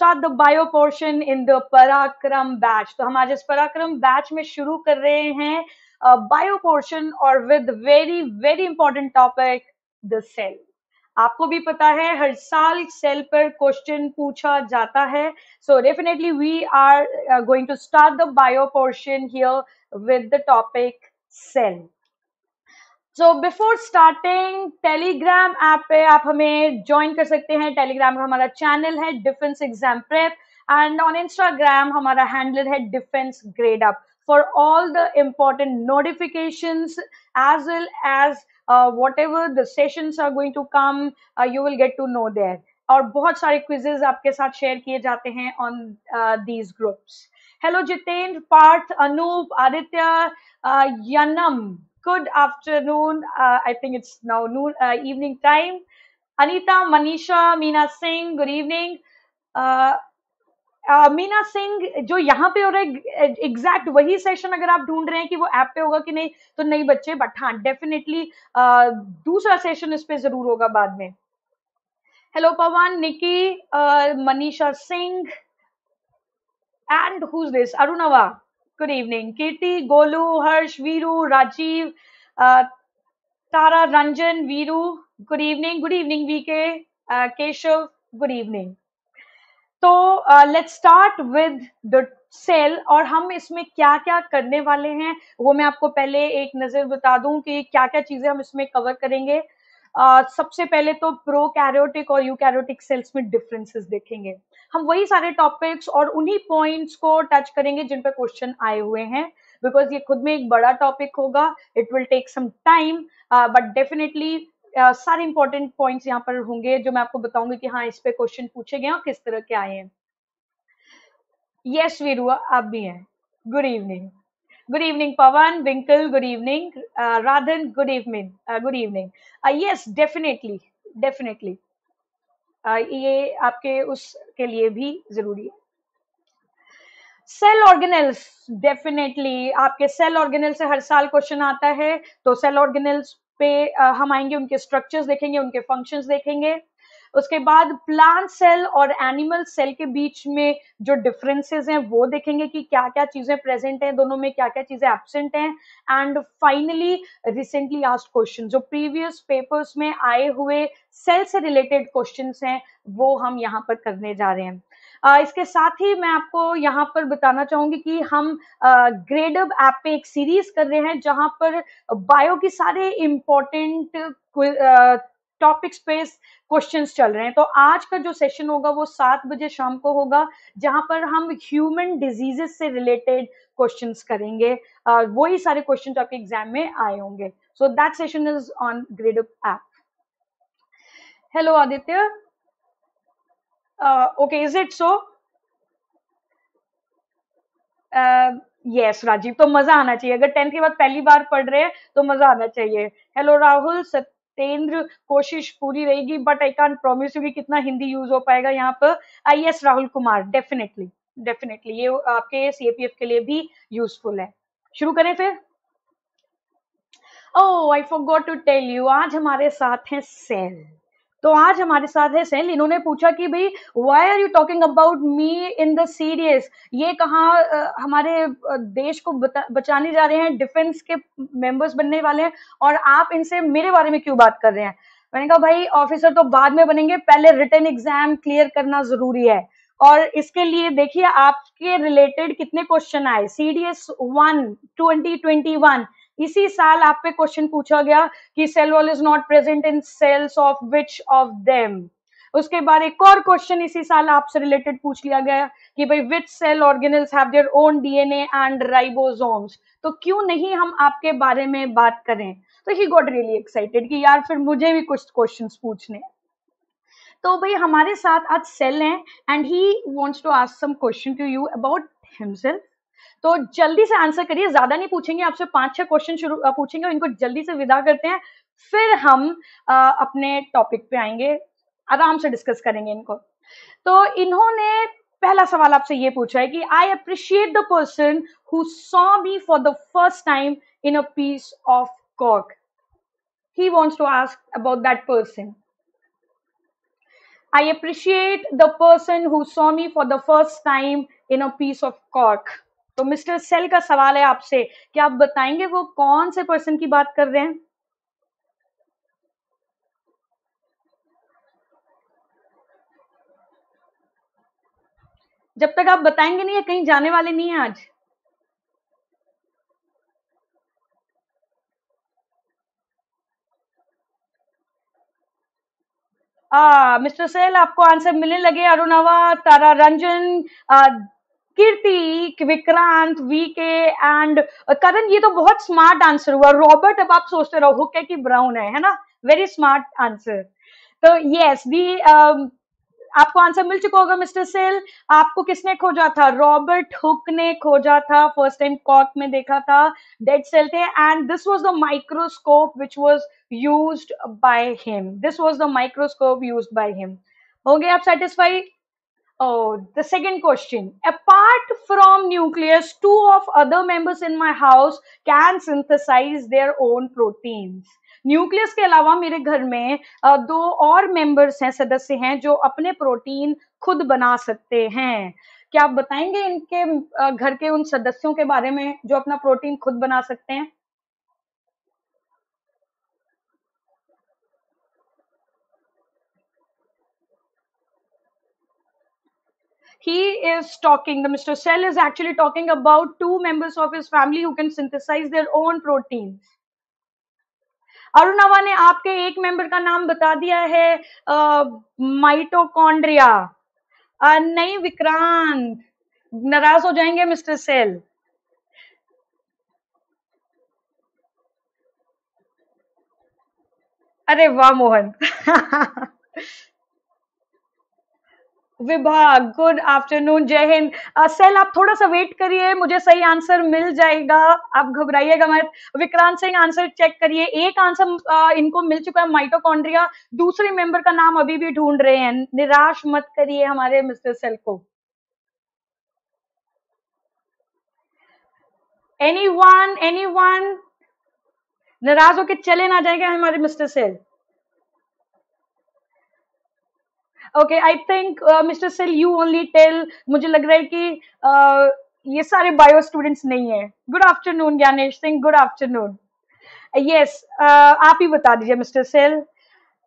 Start the bio portion in the Parakram batch तो हम आज इस पराक्रम बैच में शुरू कर रहे हैं बायो uh, पोर्शन और with very very important topic the cell आपको भी पता है हर साल सेल पर क्वेश्चन पूछा जाता है so definitely we are going to start the bio portion here with the topic cell so before starting Telegram app पे आप हमें ज्वाइन कर सकते हैं टेलीग्राम का हमारा चैनल है defence exam prep and on Instagram हमारा हैंडल है defence grade up for all the important notification as well as whatever the sessions are going to come you will get to know know और बहुत सारे quizzes आपके साथ share किए जाते हैं on these groups hello Jitendra Parth Anoop Aditya Yanam good afternoon. Uh, I think it's now noon, uh, evening time. Anita, Manisha, Meena Singh, good evening. Uh, Meena uh, Singh जो यहाँ पे हो रहा है एग्जैक्ट वही सेशन अगर आप ढूंढ रहे हैं कि वो ऐप पे होगा कि नहीं तो नहीं बच्चे बट हाँ डेफिनेटली uh, दूसरा सेशन इस पे जरूर होगा बाद में hello Pavan Niki Manisha Singh and who's this Arunava good evening Kirti Golu Harsh Veeru Rajiv Tara Ranjan Veeru good evening good evening VK Keshav good evening तो let's start with the cell और हम इसमें क्या क्या करने वाले हैं वो मैं आपको पहले एक नज़र बता दूं कि क्या क्या चीज़ें हम इसमें कवर करेंगे uh, Uh, सबसे पहले तो प्रो कैरियोटिक और यू कैरियोटिक सेल्स में डिफरेंसेस देखेंगे हम वही सारे टॉपिक्स और उन्हीं पॉइंट्स को टच करेंगे जिन पर क्वेश्चन आए हुए हैं बिकॉज ये खुद में एक बड़ा टॉपिक होगा it will take some time but definitely सारे इंपॉर्टेंट पॉइंट्स यहाँ पर होंगे जो मैं आपको बताऊंगी कि हाँ इस पे क्वेश्चन पूछे गए और किस तरह के आए हैं यस वीरू आप भी हैं good evening Good evening, Pavan, Winkle. Good evening, uh, Radhan. Good evening. Uh, good evening. Uh, yes, definitely, definitely. Uh, ये आपके उसके लिए भी जरूरी है सेल ऑर्गेनल्स डेफिनेटली आपके सेल ऑर्गेनल से हर साल क्वेश्चन आता है तो सेल ऑर्गेनल्स पे uh, हम आएंगे उनके स्ट्रक्चर्स देखेंगे उनके फंक्शंस देखेंगे उसके बाद प्लांट सेल और एनिमल सेल के बीच में जो डिफरेंसेस हैं वो देखेंगे कि क्या क्या चीजें प्रेजेंट हैं दोनों में क्या क्या चीजें एबसेंट हैं and finally recently asked question जो प्रीवियस पेपर्स में आए हुए सेल से रिलेटेड क्वेश्चन हैं वो हम यहाँ पर करने जा रहे हैं Uh, इसके साथ ही मैं आपको यहाँ पर बताना चाहूंगी कि हम ग्रेडअप ऐप पे एक सीरीज कर रहे हैं जहां पर बायो के सारे इम्पोर्टेंट टॉपिक स्पेस क्वेश्चन चल रहे हैं तो आज का जो सेशन होगा वो सात बजे शाम को होगा जहां पर हम ह्यूमन डिजीजेस से रिलेटेड क्वेश्चन करेंगे uh, वही सारे क्वेश्चन आपके एग्जाम में आए होंगे so that session is on Gradeup hello Aditya okay is it so yes Rajeev तो मजा आना चाहिए अगर टेंथ के बाद पहली बार पढ़ रहे हैं तो मजा आना चाहिए हेलो राहुल सत्य तेंद्र कोशिश पूरी रहेगी but I can't promise you कि कितना हिंदी यूज हो पाएगा यहाँ पर I S Rahul Kumar definitely definitely ये आपके सीएपीएफ के लिए भी यूजफुल है शुरू करें फिर oh I forgot to tell you आज हमारे साथ हैं सेल तो आज हमारे साथ है सेल इन्होंने पूछा कि भाई why are you talking about me in the series ये कहाँ हमारे देश को बचाने जा रहे हैं डिफेंस के मेंबर्स बनने वाले हैं और आप इनसे मेरे बारे में क्यों बात कर रहे हैं मैंने कहा भाई ऑफिसर तो बाद में बनेंगे पहले रिटर्न एग्जाम क्लियर करना जरूरी है और इसके लिए देखिए आपके रिलेटेड कितने क्वेश्चन आए C D S one twenty twenty one इसी साल आप पे क्वेश्चन पूछा गया कि cell wall is not present in cells of which of them उसके बाद एक और क्वेश्चन इसी साल आपसे रिलेटेड पूछ लिया गया कि भाई which cell organelles have their own DNA and ribosomes तो क्यों नहीं हम आपके बारे में बात करें तो ही गॉट रियली एक्साइटेड कि यार फिर मुझे भी कुछ क्वेश्चन पूछने तो भाई हमारे साथ आज सेल हैं and he wants to ask some question to you about himself तो जल्दी से आंसर करिए ज्यादा नहीं पूछेंगे आपसे पांच छह क्वेश्चन शुरू पूछेंगे इनको जल्दी से विदा करते हैं फिर हम आ, अपने टॉपिक पे आएंगे आराम से डिस्कस करेंगे इनको तो इन्होंने पहला सवाल आपसे ये पूछा है कि I appreciate the person who saw me for the first time in a piece of कॉक he wants to ask about that person I appreciate the person who saw me for the first time in a piece of cork. तो mister cell का सवाल है आपसे क्या आप बताएंगे वो कौन से पर्सन की बात कर रहे हैं जब तक आप बताएंगे नहीं है कहीं जाने वाले नहीं है आज मिस्टर सेल आपको आंसर मिलने लगे Arunava Tara Ranjan Kirti Vikrant VK and uh, Karan ये तो बहुत स्मार्ट आंसर हुआ रॉबर्ट अब आप सोचते रहो क्या कि ब्राउन है है ना वेरी स्मार्ट आंसर तो यस दी um, आपको आंसर मिल चुका होगा मिस्टर सेल आपको किसने खोजा था रॉबर्ट हुक ने खोजा था फर्स्ट टाइम कॉक में देखा था डेड सेल थे and this was the microscope which was used by him this was the microscope used by him होंगे आप satisfy Oh, the second question. Apart from nucleus, two of other members in my house can synthesize their own proteins. Nucleus के अलावा मेरे घर में दो और members हैं सदस्य हैं जो अपने प्रोटीन खुद बना सकते हैं क्या आप बताएंगे इनके घर के उन सदस्यों के बारे में जो अपना प्रोटीन खुद बना सकते हैं he is talking, the Mr. Cell is actually talking about two members of his family who can synthesize their own proteins. Arunava ने आपके एक मेंबर का नाम बता दिया है माइटोकॉन्ड्रिया uh, नहीं विक्रांत नाराज हो जाएंगे मिस्टर सेल अरे वाह मोहन विभाग गुड आफ्टरनून जय हिंद सेल आप थोड़ा सा वेट करिए मुझे सही आंसर मिल जाएगा आप घबराइएगा मत विक्रांत सिंह आंसर चेक करिए एक आंसर इनको मिल चुका है माइटोकॉन्ड्रिया दूसरे मेंबर का नाम अभी भी ढूंढ रहे हैं निराश मत करिए हमारे मिस्टर सेल को एनी वन एनी वन नाराज होकर चले ना जाएंगे हमारे mister cell okay I think mister cell you only tell मुझे लग रहा है कि uh, ये सारे बायो स्टूडेंट्स नहीं है good afternoon Gyanesh Singh good afternoon yes आप ही बता दीजिए मिस्टर सेल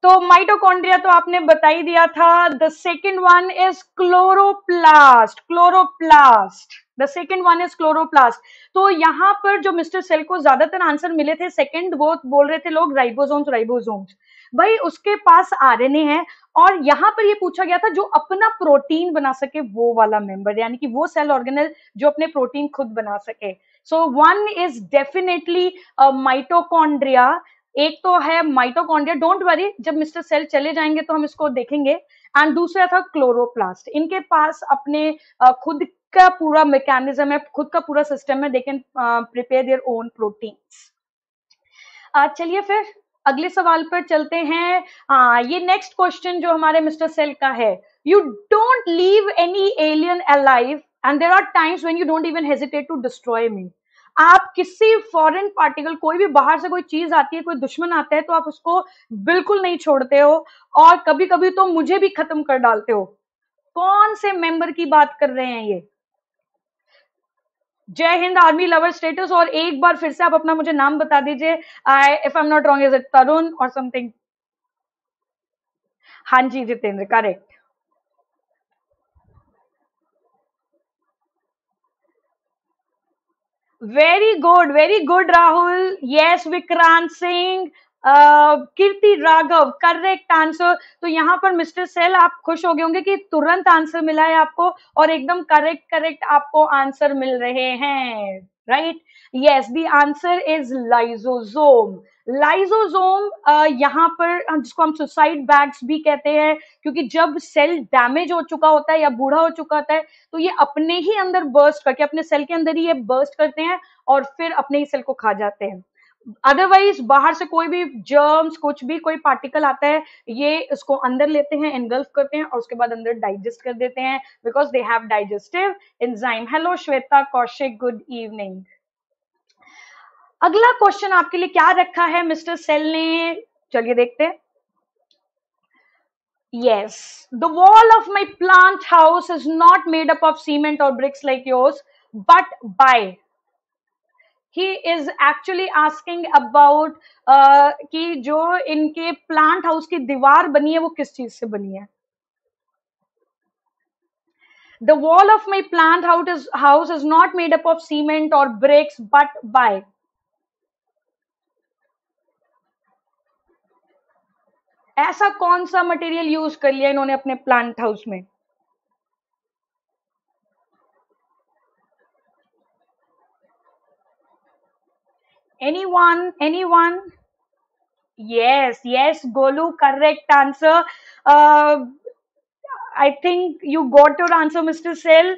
तो माइटोकॉन्ड्रिया तो आपने बता ही दिया था the second one is chloroplast chloroplast the second one is chloroplast तो यहाँ पर जो मिस्टर सेल को ज्यादातर आंसर मिले थे सेकेंड वो बोल रहे थे लोग राइबोसोम्स राइबोसोम्स भाई उसके पास आरएनए है और यहाँ पर ये पूछा गया था जो अपना प्रोटीन बना सके वो वाला मेंबर यानी कि वो सेल ऑर्गेनल जो अपने प्रोटीन खुद बना सके so one is definitely mitochondria एक तो है माइटोकॉन्ड्रिया डोंट वरी जब मिस्टर सेल चले जाएंगे तो हम इसको देखेंगे एंड दूसरा था क्लोरोप्लास्ट इनके पास अपने uh, खुद का पूरा मैकेनिज्म है खुद का पूरा सिस्टम है they can prepare their own proteins चलिए फिर अगले सवाल पर चलते हैं आ, हाँ, ये नेक्स्ट क्वेश्चन जो हमारे मिस्टर सेल का है you don't leave any alien alive and there are times when you don't even hesitate to destroy me आप किसी फॉरेन पार्टिकल कोई भी बाहर से कोई चीज आती है कोई दुश्मन आता है तो आप उसको बिल्कुल नहीं छोड़ते हो और कभी कभी तो मुझे भी खत्म कर डालते हो कौन से मेंबर की बात कर रहे हैं ये जय हिंद आर्मी लवर स्टेटस और एक बार फिर से आप अपना मुझे नाम बता दीजिए I if I am not wrong is it Tarun और समथिंग हां जी Jitendra correct very good very good Rahul yes Vikrant Singh Kirti Raghav correct answer तो यहाँ पर मिस्टर सेल आप खुश हो गए होंगे कि तुरंत आंसर मिला है आपको और एकदम करेक्ट करेक्ट आपको आंसर मिल रहे हैं right yes the answer is lysosome lysosome यहाँ पर जिसको हम सुसाइड बैग्स भी कहते हैं क्योंकि जब सेल डैमेज हो चुका होता है या बूढ़ा हो चुका होता है तो ये अपने ही अंदर बर्स्ट करके अपने सेल के अंदर ही ये बर्स्ट करते हैं और फिर अपने ही सेल को खा जाते हैं अदरवाइज बाहर से कोई भी जर्म्स कुछ भी कोई पार्टिकल आता है ये इसको अंदर लेते हैं एनगल्फ करते हैं और उसके बाद अंदर डाइजेस्ट कर देते हैं because they have digestive enzyme hello Shweta Kaushik good evening अगला क्वेश्चन आपके लिए क्या रखा है मिस्टर सेल ने चलिए देखते हैं yes the wall of my plant house is not made up of cement और bricks like yours but by he is actually asking about कि जो इनके प्लांट हाउस की दीवार बनी है वो किस चीज से बनी है the wall of my plant house is house is not made up of cement और ब्रेक्स बट बाय ऐसा कौन सा मटेरियल यूज कर लिया इन्होंने अपने प्लांट हाउस में anyone anyone yes yes golu correct answer uh, I think you answer mr answer mister cell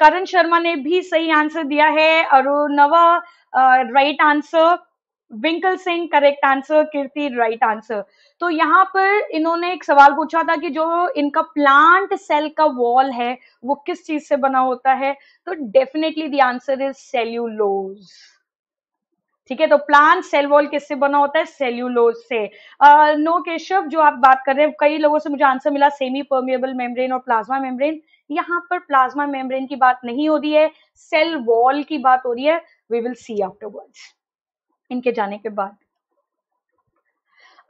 Karan Sharma ने भी सही आंसर दिया है uh, right answer Vinkal Singh correct answer Kirti right answer तो यहाँ पर इन्होंने एक सवाल पूछा था कि जो इनका प्लांट सेल का वॉल है वो किस चीज से बना होता है तो definitely the answer is cellulose ठीक है तो प्लांट सेल वॉल किससे बना होता है सेल्यूलोज से नो uh, केशव जो आप बात कर रहे हैं कई लोगों से मुझे आंसर मिला सेमी परमिएबल मेम्ब्रेन और प्लाज्मा मेम्ब्रेन यहाँ पर प्लाज्मा मेम्ब्रेन की बात नहीं हो रही है सेल वॉल की बात हो रही है वी विल सी वर्ड्स इनके जाने के बाद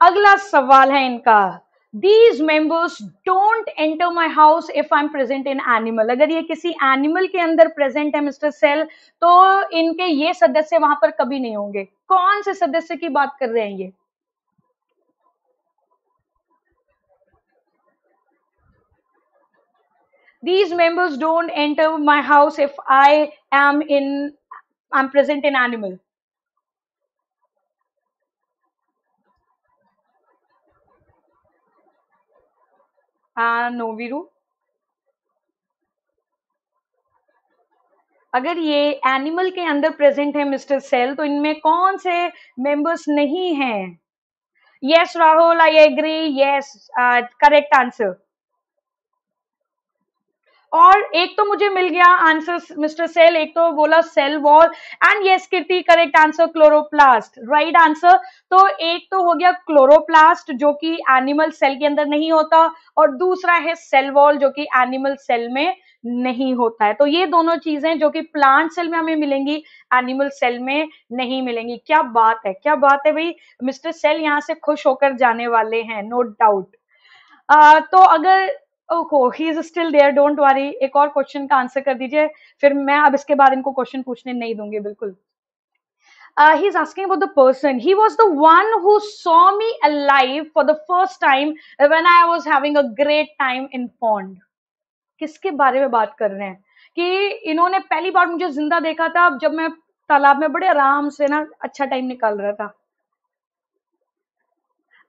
अगला सवाल है इनका these members don't enter my house if I am present in animal अगर ये किसी एनिमल के अंदर प्रेजेंट है मिस्टर सेल तो इनके ये सदस्य वहां पर कभी नहीं होंगे कौन से सदस्य की बात कर रहे हैं ये these members don't enter my house if i am in i'm present in animal हाँ नोविरू अगर ये एनिमल के अंदर प्रेजेंट है मिस्टर सेल तो इनमें कौन से मेंबर्स नहीं हैं yes Rahul I agree yes correct answer और एक तो मुझे मिल गया आंसर मिस्टर सेल एक तो बोला cell wall and yes Kirti correct answer chloroplast right answer तो एक तो हो गया क्लोरोप्लास्ट जो कि एनिमल सेल के अंदर नहीं होता और दूसरा है सेल वॉल जो कि एनिमल सेल में नहीं होता है तो ये दोनों चीजें जो कि प्लांट सेल में हमें मिलेंगी एनिमल सेल में नहीं मिलेंगी क्या बात है क्या बात है भाई मिस्टर सेल यहाँ से खुश होकर जाने वाले हैं नो डाउट तो अगर ओहो he is still there don't worry एक और क्वेश्चन का आंसर कर दीजिए फिर मैं अब इसके बाद इनको क्वेश्चन पूछने नहीं दूंगी बिल्कुल he is asking about the person he was the one who saw me alive for the first time when I was having a great time in pond किसके बारे में बात कर रहे हैं कि इन्होंने पहली बार मुझे जिंदा देखा था जब मैं तालाब में बड़े आराम से ना अच्छा टाइम निकाल रहा था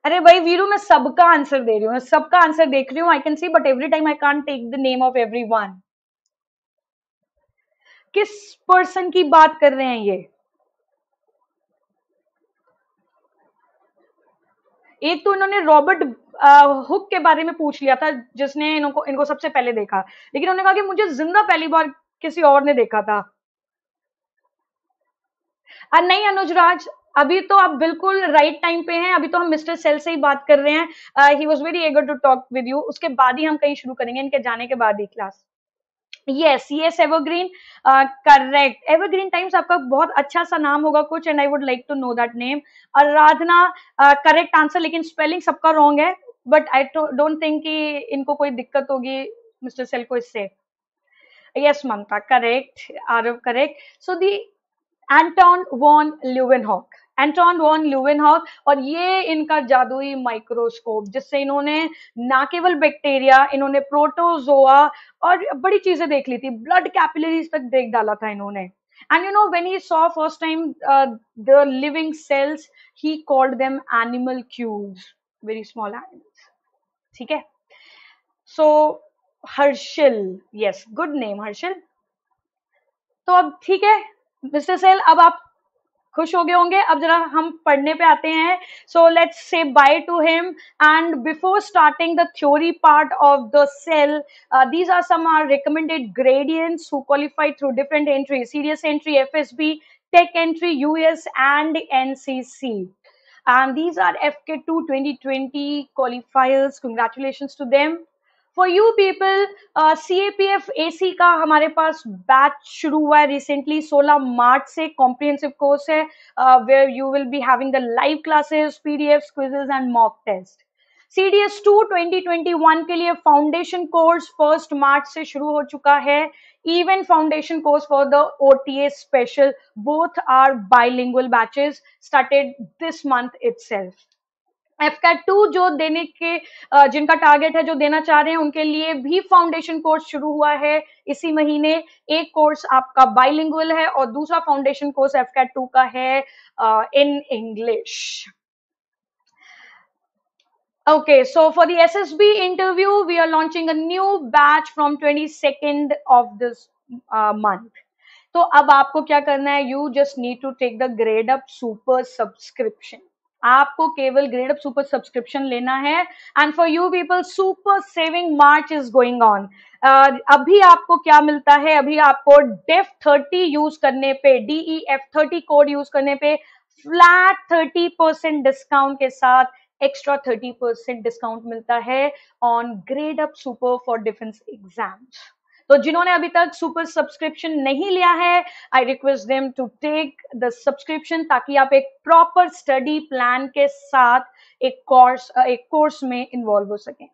अरे भाई वीरू मैं सबका आंसर दे रही हूँ सबका आंसर देख रही हूँ I can see but every time I can't take the name of everyone किस पर्सन की बात कर रहे हैं ये एक तो इन्होंने रॉबर्ट हुक के बारे में पूछ लिया था जिसने इनको इनको सबसे पहले देखा लेकिन उन्होंने कहा कि मुझे जिंदा पहली बार किसी और ने देखा था आ, नहीं अनुजराज अभी तो आप बिल्कुल राइट टाइम पे हैं अभी तो हम मिस्टर सेल से ही बात कर रहे हैं he was very eager to talk with you उसके बाद ही हम कहीं शुरू करेंगे इनके जाने के बाद ही class yes yes evergreen correct evergreen times आपका बहुत अच्छा सा नाम होगा कुछ and I would like to know that name Aradhana correct answer लेकिन स्पेलिंग सबका रॉन्ग है बट आई डोंट थिंक कि इनको कोई दिक्कत होगी मिस्टर सेल को इससे yes Mamta correct Aarav correct so the Anton van Leeuwenhoek Anton van Leeuwenhoek और ये इनका जादुई माइक्रोस्कोप जिससे इन्होंने ना केवल बैक्टीरिया इन्होंने प्रोटोजोआ और बड़ी चीजें देख ली थी ब्लड कैपिलरीज तक देख डाला था इन्होंने and you know when he saw first time the living cells he called them animal animal very small animals ठीक है so Harshil yes good name Harshil तो अब ठीक है मिस्टर सेल अब आप खुश हो गए होंगे अब जरा हम पढ़ने पे आते हैं so let's say bye to him and before starting the theory part of the cell these are some are recommended gradients who qualified through different entry series entry F S B tech entry US and N C C and these are F K two twenty twenty qualifiers. Congratulation to them for you people C A P F A C का हमारे पास batch शुरू हुआ है recently सोलह March से comprehensive course है where you will be having the live classes P D F quizzes and mock test C D S two twenty twenty one के लिए फाउंडेशन कोर्स फर्स्ट मार्च से शुरू हो चुका है for the O T the special both are are bilingual started this month itself AFCAT two जो देने के जिनका टारगेट है जो देना चाह रहे हैं उनके लिए भी फाउंडेशन कोर्स शुरू हुआ है इसी महीने एक कोर्स आपका बाइलिंगुअल है और दूसरा फाउंडेशन कोर्स एफ टू का है in English okay so for the SSB interview we are launching a new batch from twenty second of this month तो अब आपको क्या करना है you just need to take the Gradeup super subscription आपको केवल ग्रेड सुपर सब्सक्रिप्शन लेना है and for you people super saving March is going on अभी आपको क्या मिलता है अभी आपको डेफ थर्टी यूज करने पे D E F thirty code use करने पे फ्लैट थर्टी परसेंट डिस्काउंट के साथ एक्स्ट्रा थर्टी परसेंट डिस्काउंट मिलता है on Gradeup super for defence exams तो जिन्होंने अभी तक सुपर सब्सक्रिप्शन नहीं लिया है I request them to take the subscription ताकि आप एक प्रॉपर स्टडी प्लान के साथ एक कोर्स एक कोर्स में इन्वॉल्व हो सके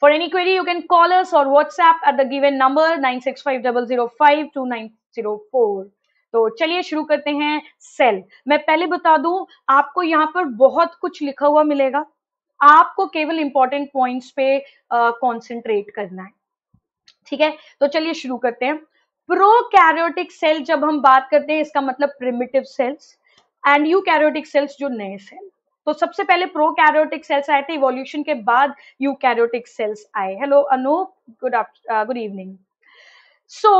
for any query you can call us और WhatsApp at the given number 9650052904. तो चलिए शुरू करते हैं सेल मैं पहले बता दू आपको यहाँ पर बहुत कुछ लिखा हुआ मिलेगा आपको केवल इंपॉर्टेंट पॉइंट्स पे कंसंट्रेट uh, करना है ठीक है तो चलिए शुरू करते हैं प्रोकैरियोटिक सेल जब हम बात करते हैं इसका मतलब primitive cells and karyotic cells जो नए सेल तो सबसे पहले प्रो कैरियोटिक सेल्स आए थे इवोल्यूशन के बाद कैरियोटिक सेल्स आए hello Anoop good good evening so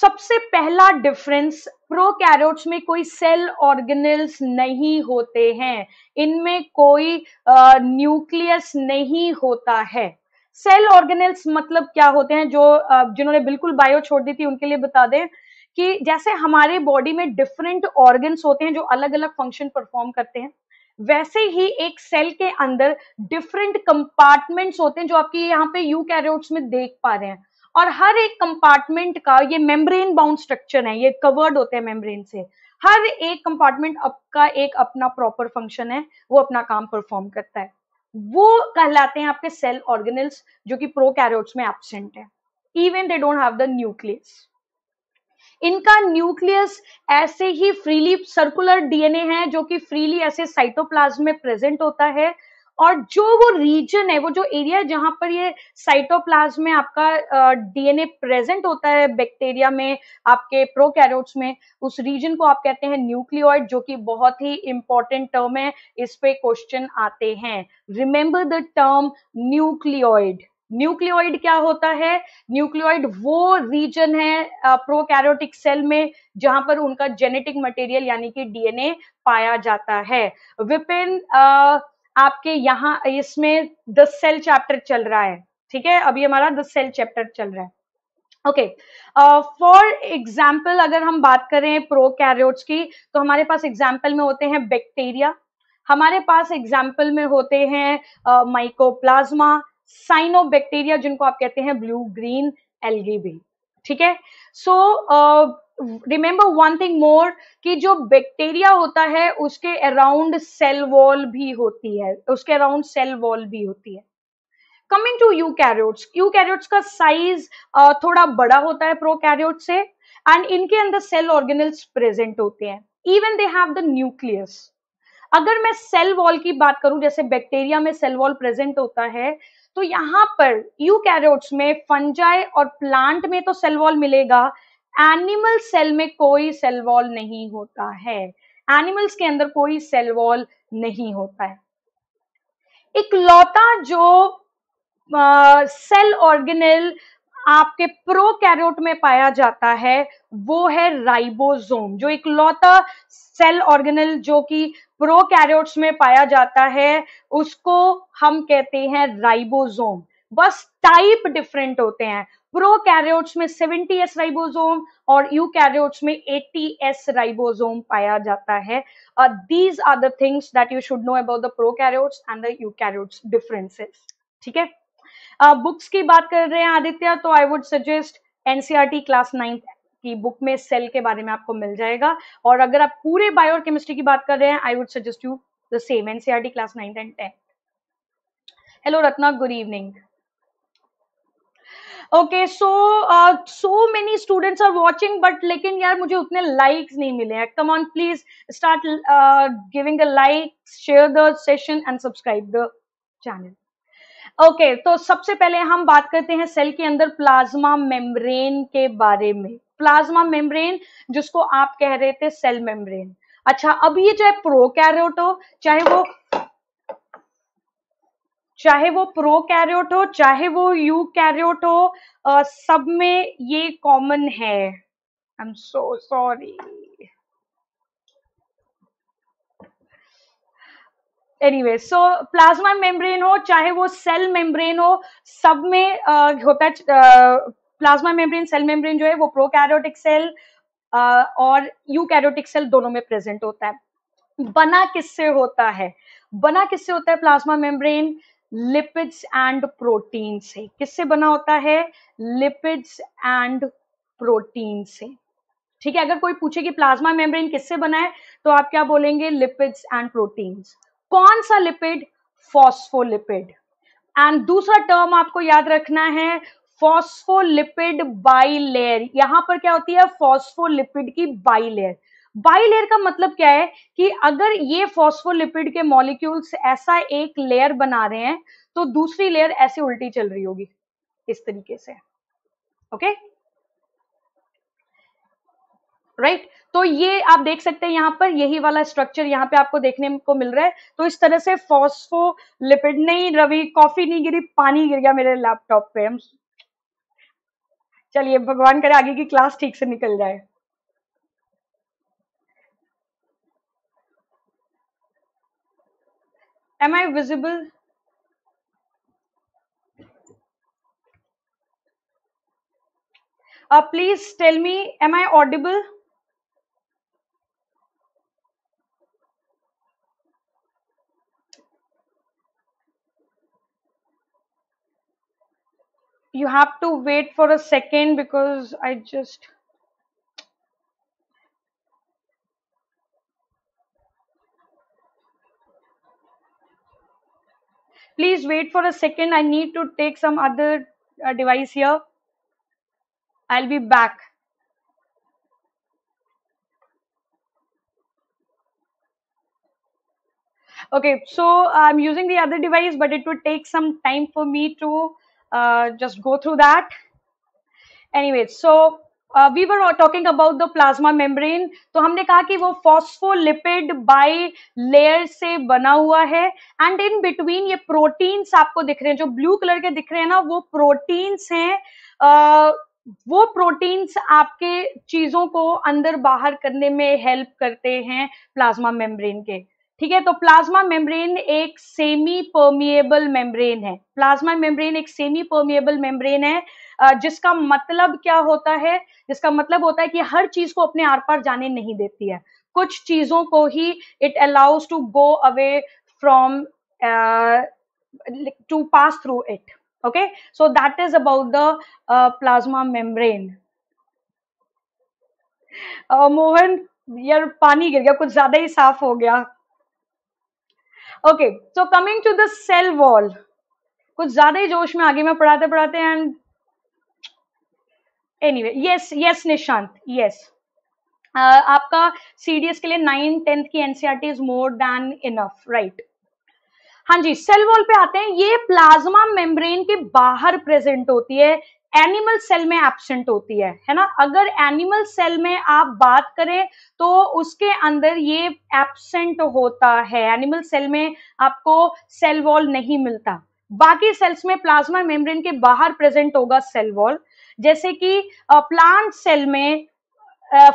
सबसे पहला डिफरेंस प्रोकैरियोट्स में कोई सेल ऑर्गेनल्स नहीं होते हैं इनमें कोई न्यूक्लियस uh, नहीं होता है सेल ऑर्गेनल्स मतलब क्या होते हैं जो जिन्होंने बिल्कुल बायो छोड़ दी थी उनके लिए बता दें कि जैसे हमारे बॉडी में डिफरेंट ऑर्गन्स होते हैं जो अलग अलग फंक्शन परफॉर्म करते हैं वैसे ही एक सेल के अंदर डिफरेंट कंपार्टमेंट्स होते हैं जो आपकी यहाँ पे यू कैरोट्स में देख पा रहे हैं और हर एक कंपार्टमेंट का ये मेम्ब्रेन बाउंड स्ट्रक्चर है ये कवर्ड होते हैं मेम्ब्रेन से हर एक कंपार्टमेंट आपका एक अपना प्रॉपर फंक्शन है वो अपना काम परफॉर्म करता है वो कहलाते हैं आपके सेल ऑर्गेनल्स जो कि प्रो में एबसेंट है even they don't have the nucleus इनका न्यूक्लियस ऐसे ही फ्रीली सर्कुलर डीएनए है जो कि फ्रीली ऐसे साइटोप्लाज्म में प्रेजेंट होता है और जो वो रीजन है वो जो एरिया है जहां पर ये साइटोप्लाज्म में आपका डीएनए प्रेजेंट होता है बैक्टीरिया में आपके प्रोकैरियोट्स में उस रीजन को आप कहते हैं न्यूक्लियोइड जो कि बहुत ही इंपॉर्टेंट टर्म है इस पे क्वेश्चन आते हैं remember the term nucleoid nucleoid क्या होता है न्यूक्लियोइड वो रीजन है प्रोकैरियोटिक सेल में जहां पर उनका जेनेटिक मटेरियल यानी कि डीएनए पाया जाता है विपिन uh, आपके यहाँ इसमें द सेल चैप्टर चल रहा है ठीक है अभी हमारा द सेल चैप्टर चल रहा है ओके फॉर एग्जाम्पल अगर हम बात करें प्रो कैरियोट्स की तो हमारे पास एग्जाम्पल में होते हैं बैक्टीरिया हमारे पास एग्जाम्पल में होते हैं माइकोप्लाज्मा uh, साइनोबैक्टीरिया जिनको आप कहते हैं ब्लू ग्रीन एलगी भी ठीक है so uh, remember one thing more कि जो बैक्टीरिया होता है उसके अराउंड सेल वॉल भी होती है उसके अराउंड सेल वॉल भी होती है coming to eukaryotes eukaryotes का साइज थोड़ा बड़ा होता है प्रो कैरियोट से एंड इनके अंदर सेल ऑर्गेनल्स प्रेजेंट होते हैं even they have the nucleus अगर मैं सेल वॉल की बात करूं जैसे बैक्टीरिया में सेल वॉल प्रेजेंट होता है तो यहां पर यू कैरियोट्स में फंजाई और प्लांट में तो सेल वॉल मिलेगा एनिमल सेल में कोई सेल वॉल नहीं होता है एनिमल्स के अंदर कोई सेल वॉल नहीं होता है इकलौता जो सेल uh, ऑर्गेनल आपके प्रोकैरियोट में पाया जाता है वो है राइबोसोम जो इकलौता सेल ऑर्गेनल जो कि प्रोकैरियोट्स में पाया जाता है उसको हम कहते हैं राइबोसोम बस टाइप डिफरेंट होते हैं कैरियोट्स में 70 एस राइबोसोम और यू कैरियोट्स में एट्टी एस राइबोसोम पाया जाता है these are the things that you should know about the prokaryotes and the eukaryotes differences ठीक है बुक्स uh, की बात कर रहे हैं आदित्य तो I would suggest NCERT class ninth की बुक में सेल के बारे में आपको मिल जाएगा और अगर आप पूरे बायो केमिस्ट्री की बात कर रहे हैं I would suggest you the same NCERT class ninth and tenth hello Ratna good evening okay so so many students are watching but लेकिन यार मुझे उतने लाइक्स नहीं मिले हैं come on please start giving the like share the session and subscribe the channel okay okay, तो सबसे पहले हम बात करते हैं सेल के अंदर प्लाज्मा मेम्ब्रेन के बारे में प्लाज्मा मेम्ब्रेन जिसको आप कह रहे थे सेल मेम्ब्रेन अच्छा अब ये चाहे प्रो कैरोटो तो, चाहे वो चाहे वो प्रो कैरियोट हो चाहे वो यू कैरियोट हो आ, सब में ये कॉमन है I am so sorry anyway so plasma membrane हो चाहे वो सेल मेम्ब्रेन हो सब में uh, होता है प्लाज्मा मेम्ब्रेन सेल मेम्ब्रेन जो है वो प्रोकैरियोटिक सेल uh, और कैरियोटिक सेल दोनों में प्रेजेंट होता है बना किससे होता है बना किससे होता है plasma membrane lipids and protein से किससे बना होता है लिपिड्स एंड प्रोटीन से ठीक है अगर कोई पूछे कि प्लाज्मा मेम्ब्रेन किससे बना है तो आप क्या बोलेंगे लिपिड्स एंड प्रोटीन्स कौन सा लिपिड फॉस्फोलिपिड एंड दूसरा टर्म आपको याद रखना है फॉस्फोलिपिड बाई लेयर यहां पर क्या होती है फॉस्फोलिपिड की बाई लेयर बाई लेयर का मतलब क्या है कि अगर ये फॉस्फोलिपिड के मॉलिक्यूल्स ऐसा एक लेयर बना रहे हैं तो दूसरी लेयर ऐसे उल्टी चल रही होगी इस तरीके से ओके राइट right? तो ये आप देख सकते हैं यहां पर यही वाला स्ट्रक्चर यहां पे आपको देखने को मिल रहा है तो इस तरह से फॉस्फोलिपिड नहीं रवि कॉफी नहीं गिरी पानी गिर गया मेरे लैपटॉप पे हम चलिए भगवान करे आगे की क्लास ठीक से निकल जाए Am I visible? Uh, please tell me, am I audible? You have to wait for a second because I just Please wait for a second. I need to take some other uh, device here. I'll be back. Okay, so I'm using the other device, but it would take some time for me to uh, just go through that. Anyway, so we were talking about the plasma membrane तो हमने कहा कि वो phospholipid by layer से बना हुआ है and in between ये प्रोटीन्स आपको दिख रहे हैं जो ब्लू कलर के दिख रहे हैं ना वो प्रोटीन्स हैं uh, वो प्रोटीन्स आपके चीजों को अंदर बाहर करने में हेल्प करते हैं प्लाज्मा मेम्ब्रेन के ठीक है तो प्लाज्मा मेम्ब्रेन एक सेमी परमिएबल मेम्ब्रेन है प्लाज्मा मेम्ब्रेन एक सेमी परमिएबल मेम्ब्रेन है जिसका मतलब क्या होता है जिसका मतलब होता है कि हर चीज को अपने आर पार जाने नहीं देती है कुछ चीजों को ही it allows to go away from to pass through it okay so that is about the plasma membrane Mohan यार पानी गिर गया कुछ ज्यादा ही साफ हो गया okay so coming to the cell wall कुछ ज्यादा ही जोश में आगे में पढ़ाते पढ़ाते and anyway yes yes Nishant yes आपका सीडीएस के लिए नाइन टेंथ की NCERT is more than enough right हाँ जी सेल वॉल पे आते हैं ये प्लाज्मा मेम्ब्रेन के बाहर प्रेजेंट होती है एनिमल सेल में एबसेंट होती है है ना अगर एनिमल सेल में आप बात करें तो उसके अंदर ये एबसेंट होता है एनिमल सेल में आपको सेल वॉल नहीं मिलता बाकी सेल्स में प्लाज्मा मेम्ब्रेन के बाहर प्रेजेंट होगा सेल वॉल जैसे कि प्लांट सेल में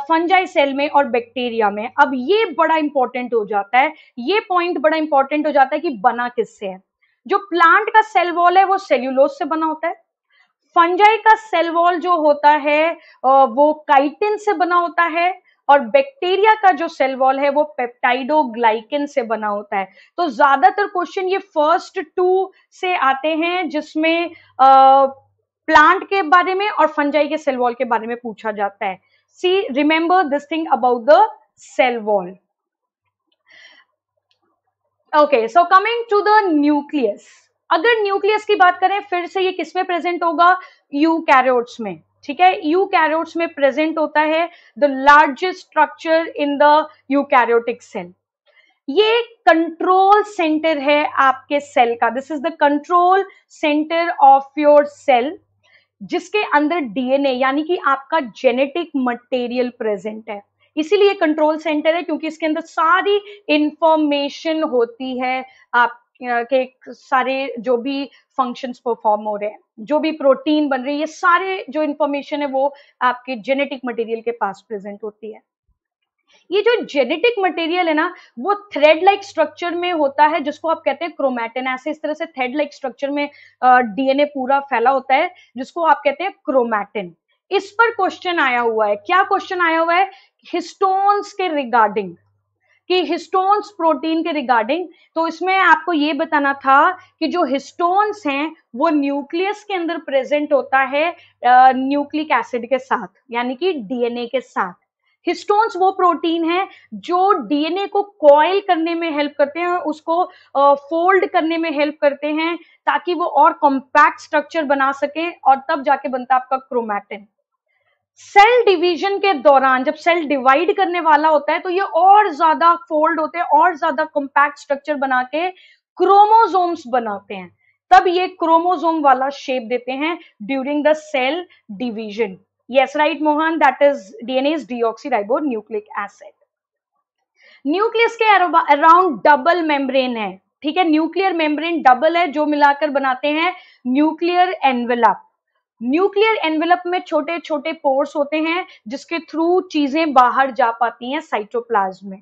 फंजाई सेल में और बैक्टीरिया में अब ये बड़ा इंपॉर्टेंट हो जाता है ये पॉइंट बड़ा इंपॉर्टेंट हो जाता है कि बना किससे है जो प्लांट का सेल वॉल है वो सेल्यूलोज से बना होता है फंजाई का सेल वॉल जो होता है वो काइटिन से बना होता है और बैक्टीरिया का जो सेल वॉल है वो पेप्टाइडोग्लाइकिन से बना होता है तो ज्यादातर क्वेश्चन ये फर्स्ट टू से आते हैं जिसमें प्लांट के बारे में और फंजाई के सेल वॉल के बारे में पूछा जाता है see remember this thing about the cell wall okay so coming to the nucleus अगर न्यूक्लियस की बात करें फिर से ये किसमें प्रेजेंट होगा यू कैरोट्स में ठीक है यू कैरोट्स में प्रेजेंट होता है the largest structure in the eukaryotic cell ये कंट्रोल सेंटर है आपके सेल का this is the control centre of your cell जिसके अंदर डीएनए यानी कि आपका जेनेटिक मटेरियल प्रेजेंट है इसीलिए कंट्रोल सेंटर है क्योंकि इसके अंदर सारी इंफॉर्मेशन होती है आप के सारे जो भी फंक्शंस परफॉर्म हो रहे हैं जो भी प्रोटीन बन रही है ये सारे जो इंफॉर्मेशन है वो आपके जेनेटिक मटेरियल के पास प्रेजेंट होती है ये जो जेनेटिक मटेरियल है ना वो थ्रेड लाइक स्ट्रक्चर में होता है जिसको आप कहते हैं क्रोमैटिन ऐसे इस तरह से थ्रेड लाइक स्ट्रक्चर में डीएनए पूरा फैला होता है जिसको आप कहते हैं क्रोमैटिन इस पर क्वेश्चन आया हुआ है क्या क्वेश्चन आया हुआ है हिस्टोन्स के रिगार्डिंग कि हिस्टोन्स प्रोटीन के रिगार्डिंग तो इसमें आपको ये बताना था कि जो हिस्टोन्स हैं वो न्यूक्लियस के अंदर प्रेजेंट होता है न्यूक्लिक एसिड के साथ यानी कि डीएनए के साथ हिस्टोन्स वो प्रोटीन है जो डीएनए को कॉयल करने में हेल्प करते हैं उसको फोल्ड करने में हेल्प करते हैं ताकि वो और कॉम्पैक्ट स्ट्रक्चर बना सके और तब जाके बनता है आपका क्रोमैटिन सेल डिवीजन के दौरान जब सेल डिवाइड करने वाला होता है तो ये और ज्यादा फोल्ड होते हैं और ज्यादा कॉम्पैक्ट स्ट्रक्चर बना के क्रोमोजोम्स बनाते हैं तब ये क्रोमोजोम वाला शेप देते हैं during the cell division yes right Mohan that is DNA is deoxyribo nucleic acid nucleus के अराउंड डबल मेम्ब्रेन है ठीक है न्यूक्लियर मेम्ब्रेन डबल है जो मिलाकर बनाते हैं न्यूक्लियर एनवेलप न्यूक्लियर एनवेलप में छोटे छोटे पोर्स होते हैं जिसके थ्रू चीजें बाहर जा पाती हैं साइटोप्लाज्म में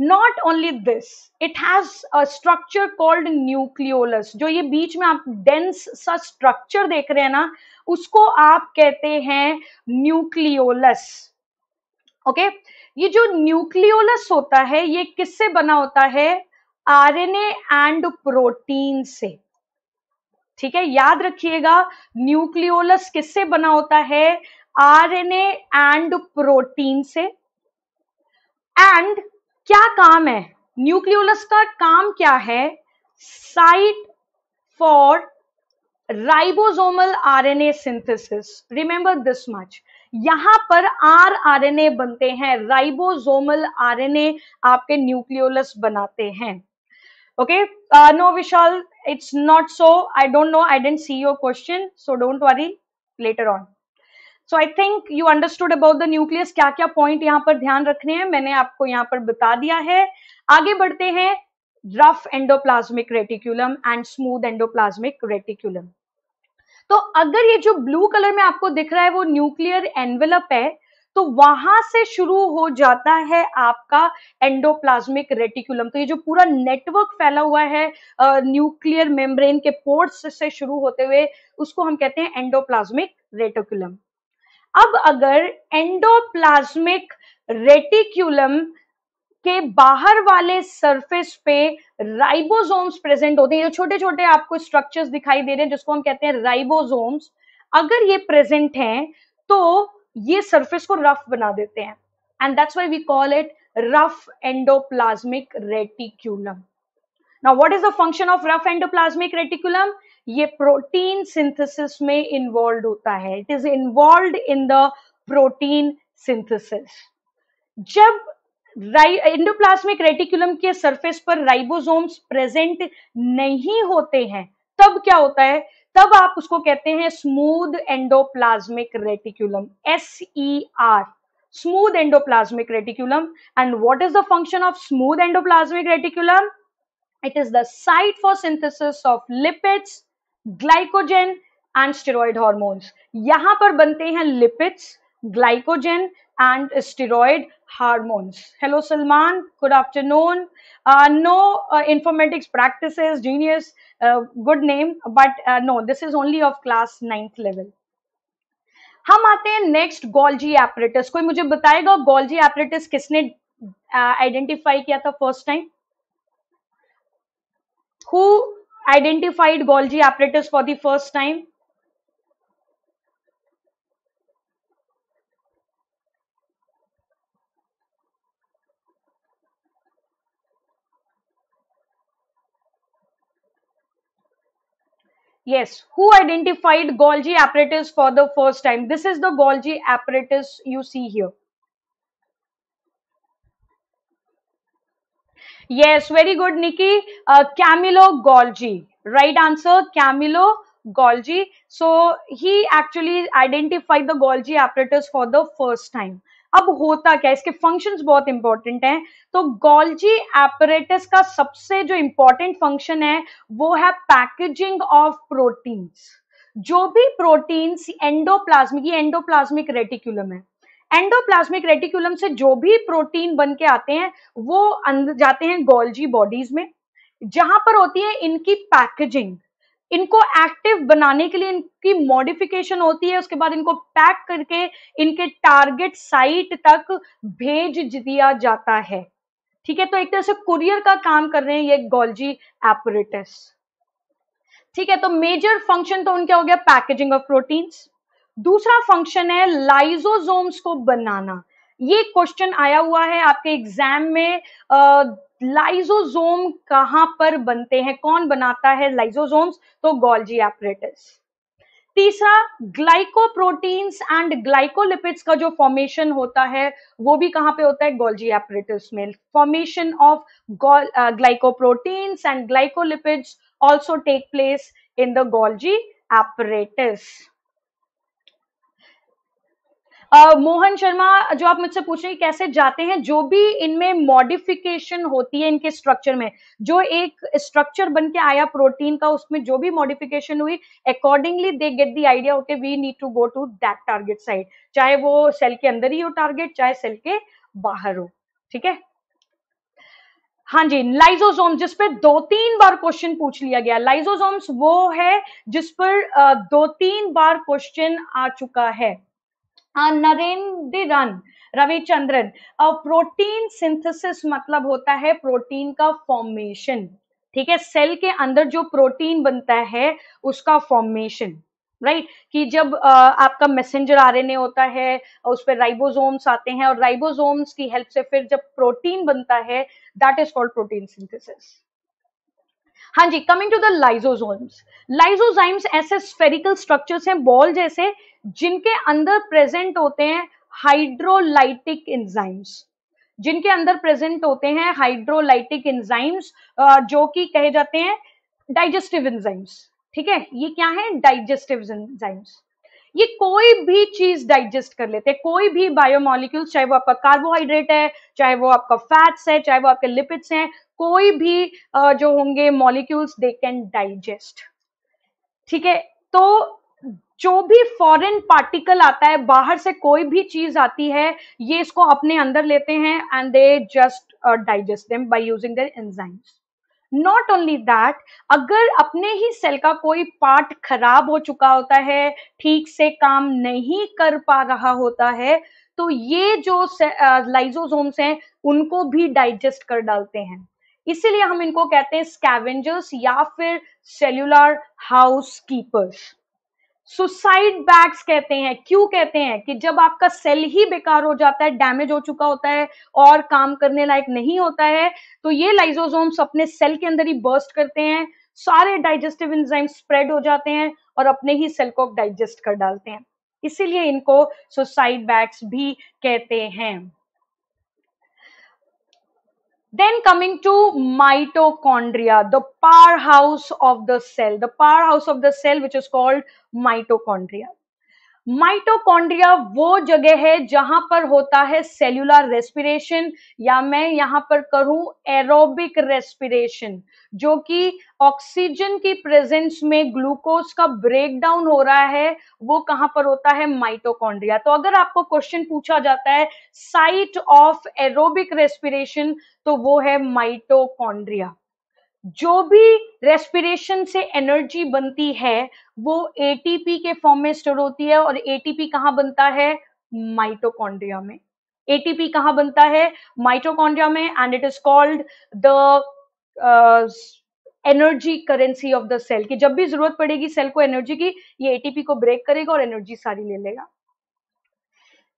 not only this it has structure called nucleolus जो ये बीच में आप डेंस सा स्ट्रक्चर देख रहे हैं ना उसको आप कहते हैं न्यूक्लियोलस ओके okay? ये जो न्यूक्लियोलस होता है ये किससे बना होता है आरएनए एंड प्रोटीन से ठीक है याद रखिएगा न्यूक्लियोलस किससे बना होता है आरएनए एंड प्रोटीन से एंड क्या काम है न्यूक्लियोलस का काम क्या है site for ribosomal RNA synthesis remember this much यहां पर आर आरएनए बनते हैं राइबोसोमल आरएनए आपके न्यूक्लियोलस बनाते हैं okay no Vishal it's not so i don't know i didn't see your question so don't worry later on so I think you understood about the nucleus क्या क्या point यहाँ पर ध्यान रखने हैं मैंने आपको यहाँ पर बता दिया है आगे बढ़ते हैं rough endoplasmic reticulum and smooth endoplasmic reticulum तो अगर ये जो ब्लू कलर में आपको दिख रहा है वो न्यूक्लियर एनवेलप है तो वहां से शुरू हो जाता है आपका एंडोप्लाज्मिक रेटिकुलम तो ये जो पूरा नेटवर्क फैला हुआ है न्यूक्लियर मेम्ब्रेन के पोर्ट्स से शुरू होते हुए उसको हम कहते हैं एंडोप्लाज्मिक रेटिकुलम अब अगर एंडोप्लाज्मिक रेटिकुलम के बाहर वाले सरफेस पे राइबोसोम्स प्रेजेंट होते हैं ये छोटे छोटे आपको स्ट्रक्चर्स दिखाई दे रहे हैं जिसको हम कहते हैं राइबोसोम्स अगर ये प्रेजेंट हैं तो ये सरफेस को रफ बना देते हैं and that's why we call it rough endoplasmic reticulum now what is the function of rough endoplasmic reticulum ये प्रोटीन सिंथेसिस में इन्वॉल्व होता है it is involve in the protein synthesis जब एंडोप्लाज्मिक रेटिकुलम के surface पर ribosomes present नहीं होते हैं तब क्या होता है तब आप उसको कहते हैं smooth endoplasmic reticulum S E e R smooth endoplasmic reticulum and what is the function of smooth endoplasmic reticulum it is the site for synthesis of lipids glycogen and steroid hormones यहां पर बनते हैं lipids glycogen and steroid hormones. Hello, Salman. Good afternoon. Uh, no uh, informatics practices, genius, uh, good name, but uh, no, this is only of class 9th level. हम आते हैं next Golgi apparatus कोई मुझे बताएगा Golgi apparatus किसने identify किया था first time who identified Golgi apparatus for the first time Yes, who identified Golgi apparatus for the first time? This is the Golgi apparatus you see here. Yes, very good, Nikki. Uh, Camillo Golgi. Right answer, Camillo Golgi. So he actually identified the Golgi apparatus for the first time. अब होता क्या इसके functions बहुत important हैं तो Golgi apparatus का सबसे जो इंपॉर्टेंट फंक्शन है वो है पैकेजिंग ऑफ प्रोटीन्स जो भी प्रोटीन्स एंडोप्लाज्मिक ये एंडोप्लाज्मिक रेटिकुलम है एंडोप्लाज्मिक रेटिकुलम से जो भी प्रोटीन बन के आते हैं वो जाते हैं गोल्जी बॉडीज में जहां पर होती है इनकी पैकेजिंग इनको एक्टिव बनाने के लिए इनकी मॉडिफिकेशन होती है उसके बाद इनको पैक करके इनके टारगेट साइट तक भेज दिया जाता है ठीक है तो एक तरह से कुरियर का काम कर रहे हैं ये गोल्जी एपरेटिस ठीक है तो मेजर फंक्शन तो उनका हो गया पैकेजिंग ऑफ प्रोटीन्स दूसरा फंक्शन है लाइजोजोम्स को बनाना ये क्वेश्चन आया हुआ है आपके एग्जाम में लाइजोजोम कहां पर बनते हैं कौन बनाता है लाइजोजोम्स तो गोल्जी एपरेटिस तीसरा ग्लाइकोप्रोटीन्स एंड ग्लाइकोलिपिड्स का जो फॉर्मेशन होता है वो भी कहां पे होता है गोल्जी एपरेटिस में formation of glycoproteins and glycolipids also take place in the Golgi apparatus Mohan Sharma जो आप मुझसे पूछ रहे हैं कैसे जाते हैं जो भी इनमें मॉडिफिकेशन होती है इनके स्ट्रक्चर में जो एक स्ट्रक्चर बन के आया प्रोटीन का उसमें जो भी मॉडिफिकेशन हुई accordingly they get the idea okay we need to go to that target side चाहे वो सेल के अंदर ही हो टारगेट चाहे सेल के बाहर हो ठीक है हाँ जी लाइजोजोम जिस पर दो तीन बार क्वेश्चन पूछ लिया गया लाइजोजोम्स वो है जिस पर दो तीन बार क्वेश्चन आ चुका है हाँ, नरेंद्रन रविचंद्रन और प्रोटीन सिंथेसिस मतलब होता है प्रोटीन का फॉर्मेशन ठीक है सेल के अंदर जो प्रोटीन बनता है उसका फॉर्मेशन राइट right? कि जब आ, आपका मैसेंजर आरएनए होता है और उस पर राइबोसोम्स आते हैं और राइबोसोम्स की हेल्प से फिर जब प्रोटीन बनता है that is called protein synthesis हाँ जी coming to the lysosomes lysozymes ऐसे स्फेरिकल स्ट्रक्चर्स हैं बॉल जैसे जिनके अंदर प्रेजेंट होते हैं हाइड्रोलाइटिक एंजाइम्स जिनके अंदर प्रेजेंट होते हैं हाइड्रोलाइटिक एंजाइम्स जो कि कहे जाते हैं डाइजेस्टिव एंजाइम्स ठीक है ये क्या है डाइजेस्टिव एंजाइम्स ये कोई भी चीज डाइजेस्ट कर लेते हैं कोई भी बायोमोलिक्यूल चाहे वो आपका कार्बोहाइड्रेट है चाहे वो आपका फैट्स है चाहे वो आपके लिपिड्स हैं कोई भी जो होंगे मॉलिक्यूल्स दे कैन डाइजेस्ट ठीक है तो जो भी फॉरेन पार्टिकल आता है बाहर से कोई भी चीज आती है ये इसको अपने अंदर लेते हैं and they just digest them by using their enzymes not only that अगर अपने ही सेल का कोई पार्ट खराब हो चुका होता है ठीक से काम नहीं कर पा रहा होता है तो ये जो लाइजोजोम्स uh, हैं उनको भी डाइजेस्ट कर डालते हैं इसीलिए हम इनको कहते हैं स्कैवेंजर्स या फिर cellular house keepers suicide bags कहते हैं क्यों कहते हैं कि जब आपका सेल ही बेकार हो जाता है डैमेज हो चुका होता है और काम करने लायक नहीं होता है तो ये लाइजोजोम्स अपने सेल के अंदर ही बर्स्ट करते हैं सारे डाइजेस्टिव इंजाइम स्प्रेड हो जाते हैं और अपने ही सेल को डाइजेस्ट कर डालते हैं इसीलिए इनको सुसाइड बैग्स भी कहते हैं Then coming to mitochondria, the powerhouse of the cell, the powerhouse of the cell, which is called mitochondria. Mitochondria वो जगह है जहां पर होता है सेल्यूलर रेस्पिरेशन या मैं यहां पर करूं एरोबिक रेस्पिरेशन जो कि ऑक्सीजन की प्रेजेंस में ग्लूकोज का ब्रेकडाउन हो रहा है वो कहां पर होता है माइटोकॉन्ड्रिया तो अगर आपको क्वेश्चन पूछा जाता है साइट ऑफ एरोबिक रेस्पिरेशन तो वो है माइटोकॉन्ड्रिया जो भी रेस्पिरेशन से एनर्जी बनती है वो एटीपी के फॉर्म में स्टोर होती है और एटीपी कहाँ बनता है माइटोकॉन्ड्रिया में एटीपी कहाँ बनता है माइटोकॉन्ड्रिया में and it is called the energy currency of the cell की जब भी जरूरत पड़ेगी सेल को एनर्जी की ये एटीपी को ब्रेक करेगा और एनर्जी सारी ले लेगा